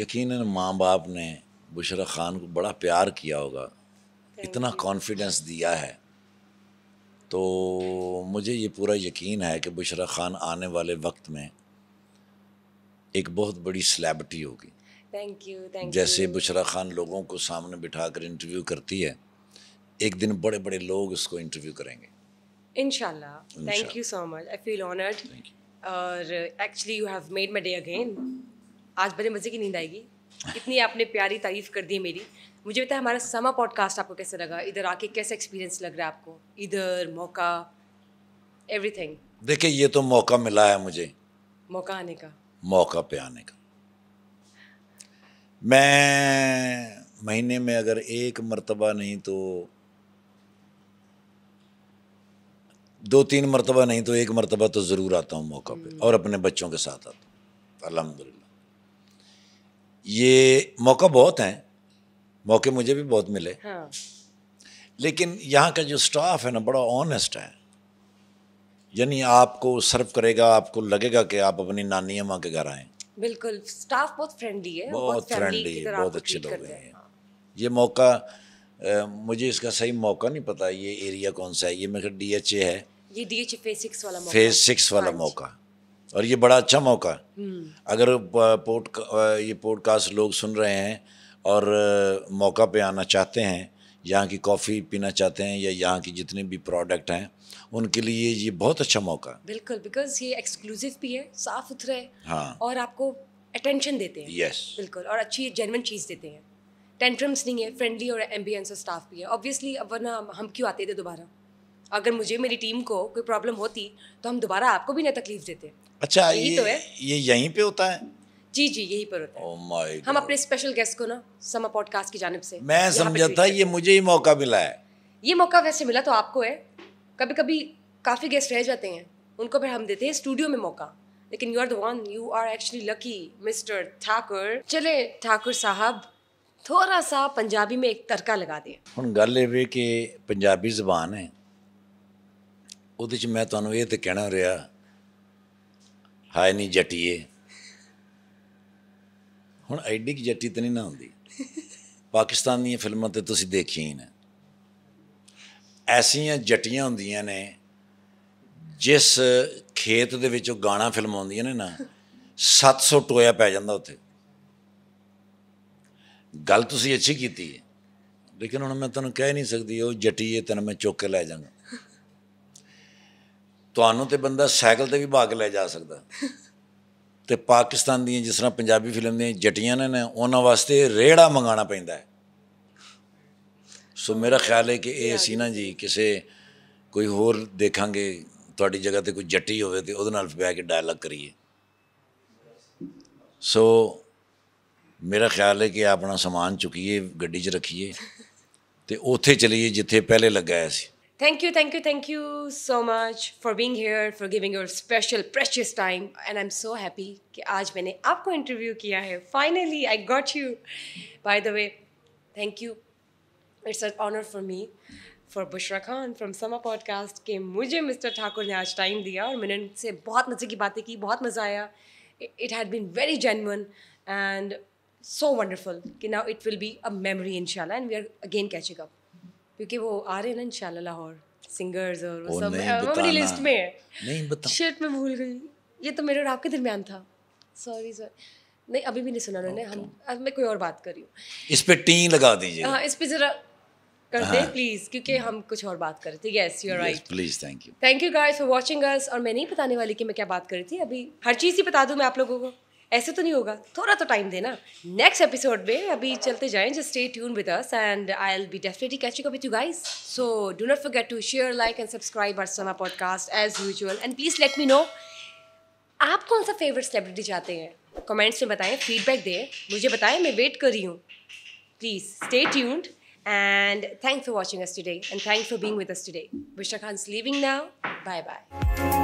B: यकीनन माँ बाप ने बुशरा खान को बड़ा प्यार किया होगा इतना कॉन्फिडेंस दिया है तो मुझे ये पूरा यकीन है कि बुशरा खान आने वाले वक्त में एक बहुत बड़ी सेलेब्रिटी होगी
A: थैंक यू थैंक जैसे
B: बुशरा खान लोगों को सामने बिठा कर इंटरव्यू करती है एक दिन बड़े बड़े लोग उसको इंटरव्यू करेंगे
A: इनशाला thank you so much I feel honoured और actually you have made my day again आज बड़े मज़े की नींद आएगी इतनी आपने प्यारी तारीफ कर दी मेरी मुझे बताया हमारा समा पॉडकास्ट आपको कैसे लगा इधर आके कैसा एक्सपीरियंस लग रहा है आपको इधर मौका एवरीथिंग
B: देखिए ये तो मौका मिला है मुझे मौका आने का मौका पे आने का मैं महीने में अगर एक मरतबा नहीं तो दो तीन मरतबा नहीं तो एक मरतबा तो ज़रूर आता हूँ मौका पे हम्म। और अपने बच्चों के साथ आता हूँ अलहमदिल्ला ये मौका बहुत हैं मौके मुझे भी बहुत मिले हाँ। लेकिन यहाँ का जो स्टाफ है ना बड़ा ऑनेस्ट है यानी आपको सर्व करेगा आपको लगेगा कि आप अपनी नानी अम्मा के घर आए
A: बिल्कुल स्टाफ बहुत फ्रेंडली है बहुत फ्रेंडली बहुत अच्छे लोग हैं हाँ।
B: ये मौका आ, मुझे इसका सही मौका नहीं पता ये एरिया कौन सा है ये मेरे डी एच ए है
A: ये D H A phase six वाला फेज
B: सिक्स वाला मौका और ये बड़ा अच्छा मौका हम्म। अगर पोड ये पॉडकास्ट लोग सुन रहे हैं और मौका पे आना चाहते हैं यहाँ की कॉफ़ी पीना चाहते हैं या यहाँ की जितने भी प्रोडक्ट हैं उनके लिए ये बहुत अच्छा मौका
A: बिल्कुल बिकॉज ये एक्सक्लूसिव भी है साफ सुथरा है हाँ और आपको अटेंशन देते हैं यस बिल्कुल और अच्छी जेनवन चीज़ देते हैं टेंट्रम्स नहीं है फ्रेंडली और एम्बियंस और स्टाफ भी है ऑब्वियसली अब वरना हम क्यों आते थे दोबारा अगर मुझे मेरी टीम को कोई प्रॉब्लम होती तो हम दोबारा आपको भी ना तकलीफ देते अच्छा यही तो है
B: ये यहीं पे होता है
A: जी जी यही पर होता
B: है oh हम
A: अपने स्पेशल गेस्ट को ना समा पॉडकास्ट की जानब से मैं समझा था
B: ये मुझे ही मौका मिला है
A: ये मौका वैसे मिला तो आपको है कभी कभी काफ़ी गेस्ट रह जाते हैं उनको फिर हम देते हैं स्टूडियो में मौका लेकिन you are the one you are actually lucky mister Thakur चले ठाकुर साहब थोड़ा सा पंजाबी में एक तड़का लगा दें
B: हम गल ये कि पंजाबी जबान है ਉਹਦੇ 'ਚ ਮੈਂ ਤੁਹਾਨੂੰ ਇਹ ਤੇ ਕਹਿਣਾ ਰਿਹਾ ਹਾਏ ਨਹੀਂ ਜੱਟੀਏ ਹੁਣ ਐਡੀ ਕਿ ਜੱਟੀ ਤਾਂ ਨਹੀਂ ਨਾ ਹੁੰਦੀ ਪਾਕਿਸਤਾਨ ਦੀਆਂ ਫਿਲਮਾਂ ਤੇ ਤੁਸੀਂ ਦੇਖੀਆਂ ਹੀ ਨੇ ਐਸੀਆਂ ਜੱਟੀਆਂ ਹੁੰਦੀਆਂ ਨੇ ਜਿਸ ਖੇਤ ਦੇ ਵਿੱਚ ਉਹ ਗਾਣਾ ਫਿਲਮ ਆਉਂਦੀਆਂ ਨੇ ਨਾ 700 ਟੋਇਆ ਪੈ ਜਾਂਦਾ ਉੱਥੇ ਗੱਲ ਤੁਸੀਂ ਅੱਛੀ ਕੀਤੀ ਹੈ ਲੇਕਿਨ ਹੁਣ ਮੈਂ ਤੁਹਾਨੂੰ ਕਹਿ ਨਹੀਂ ਸਕਦੀ ਉਹ ਜੱਟੀਏ ਤਨ ਮੈਂ ਚੁੱਕ ਕੇ ਲੈ ਜਾਣਾ ਤੁਹਾਨੂੰ ਤੇ ਬੰਦਾ ਸਾਈਕਲ ਤੇ ਵੀ ਭਾਗ ਲੈ ਜਾ ਸਕਦਾ ਤੇ ਪਾਕਿਸਤਾਨ ਦੀਆਂ ਜਿਸ ਤਰ੍ਹਾਂ ਪੰਜਾਬੀ ਫਿਲਮ ਦੀਆਂ ਜਟੀਆਂ ਨੇ ਨਾ ਉਹਨਾਂ ਵਾਸਤੇ ਰੇੜਾ ਮੰਗਾਣਾ ਪੈਂਦਾ ਹੈ ਸੋ ਮੇਰਾ ਖਿਆਲ ਹੈ ਕਿ ਇਹ ਅਸੀਂ ਨਾ ਜੀ ਕਿਸੇ ਕੋਈ ਹੋਰ ਦੇਖਾਂਗੇ ਤੁਹਾਡੀ ਜਗ੍ਹਾ ਤੇ ਕੋਈ ਜੱਟੀ ਹੋਵੇ ਤੇ ਉਹਦੇ ਨਾਲ ਬਹਿ ਕੇ ਡਾਇਲੌਗ ਕਰੀਏ ਸੋ ਮੇਰਾ ਖਿਆਲ ਹੈ ਕਿ ਆਪਣਾ ਸਮਾਨ ਚੁਕੀਏ ਗੱਡੀ 'ਚ ਰੱਖੀਏ ਤੇ ਉੱਥੇ ਚਲੀਏ ਜਿੱਥੇ ਪਹਿਲੇ ਲੱਗਾ ਸੀ
A: Thank you, thank you, thank you so much for being here, for giving your special, precious time. And I'm so happy that I have interviewed you Finally, I got you. By the way, thank you. It's an honor for me, for Bushra Khan from Summer Podcast, that Mr. Thakur has time for me today. And I had a lot of It had been very genuine and so wonderful. Now it will be a memory, inshallah. And we are again catching up. क्योंकि वो आ रहे हैं ना इन लाहौर सिंगर्स और वो सब अपनी लिस्ट में है नहीं बता शर्ट में भूल गई ये तो मेरे और आपके दरमियान था सॉरी सर नहीं अभी भी नहीं सुना उन्होंने हम अब मैं कोई और बात कर रही हूँ
B: इस पर टी लगा दीजिए हाँ
A: इस पर ज़रा कर दे प्लीज़ हाँ। क्योंकि हम कुछ और बात कर रहे थे yes you right
B: please thank you
A: thank you guys for watching us और मैं नहीं बताने वाली कि मैं क्या बात कर रही थी अभी हर चीज़ ही बता दूँ मैं आप लोगों को ऐसे तो नहीं होगा थोड़ा तो टाइम देना नेक्स्ट एपिसोड में अभी चलते जाएं just stay tuned with us and I will be definitely catching up with you guys so do not forget to share like and subscribe our Sana podcast as usual and please let me know आप कौन सा फेवरेट सेलिब्रिटी चाहते हैं कमेंट्स में बताएं फीडबैक दें मुझे बताएं मैं वेट कर रही हूँ please stay tuned and for watching for watching and today for being with being with us Khan is leaving now bye bye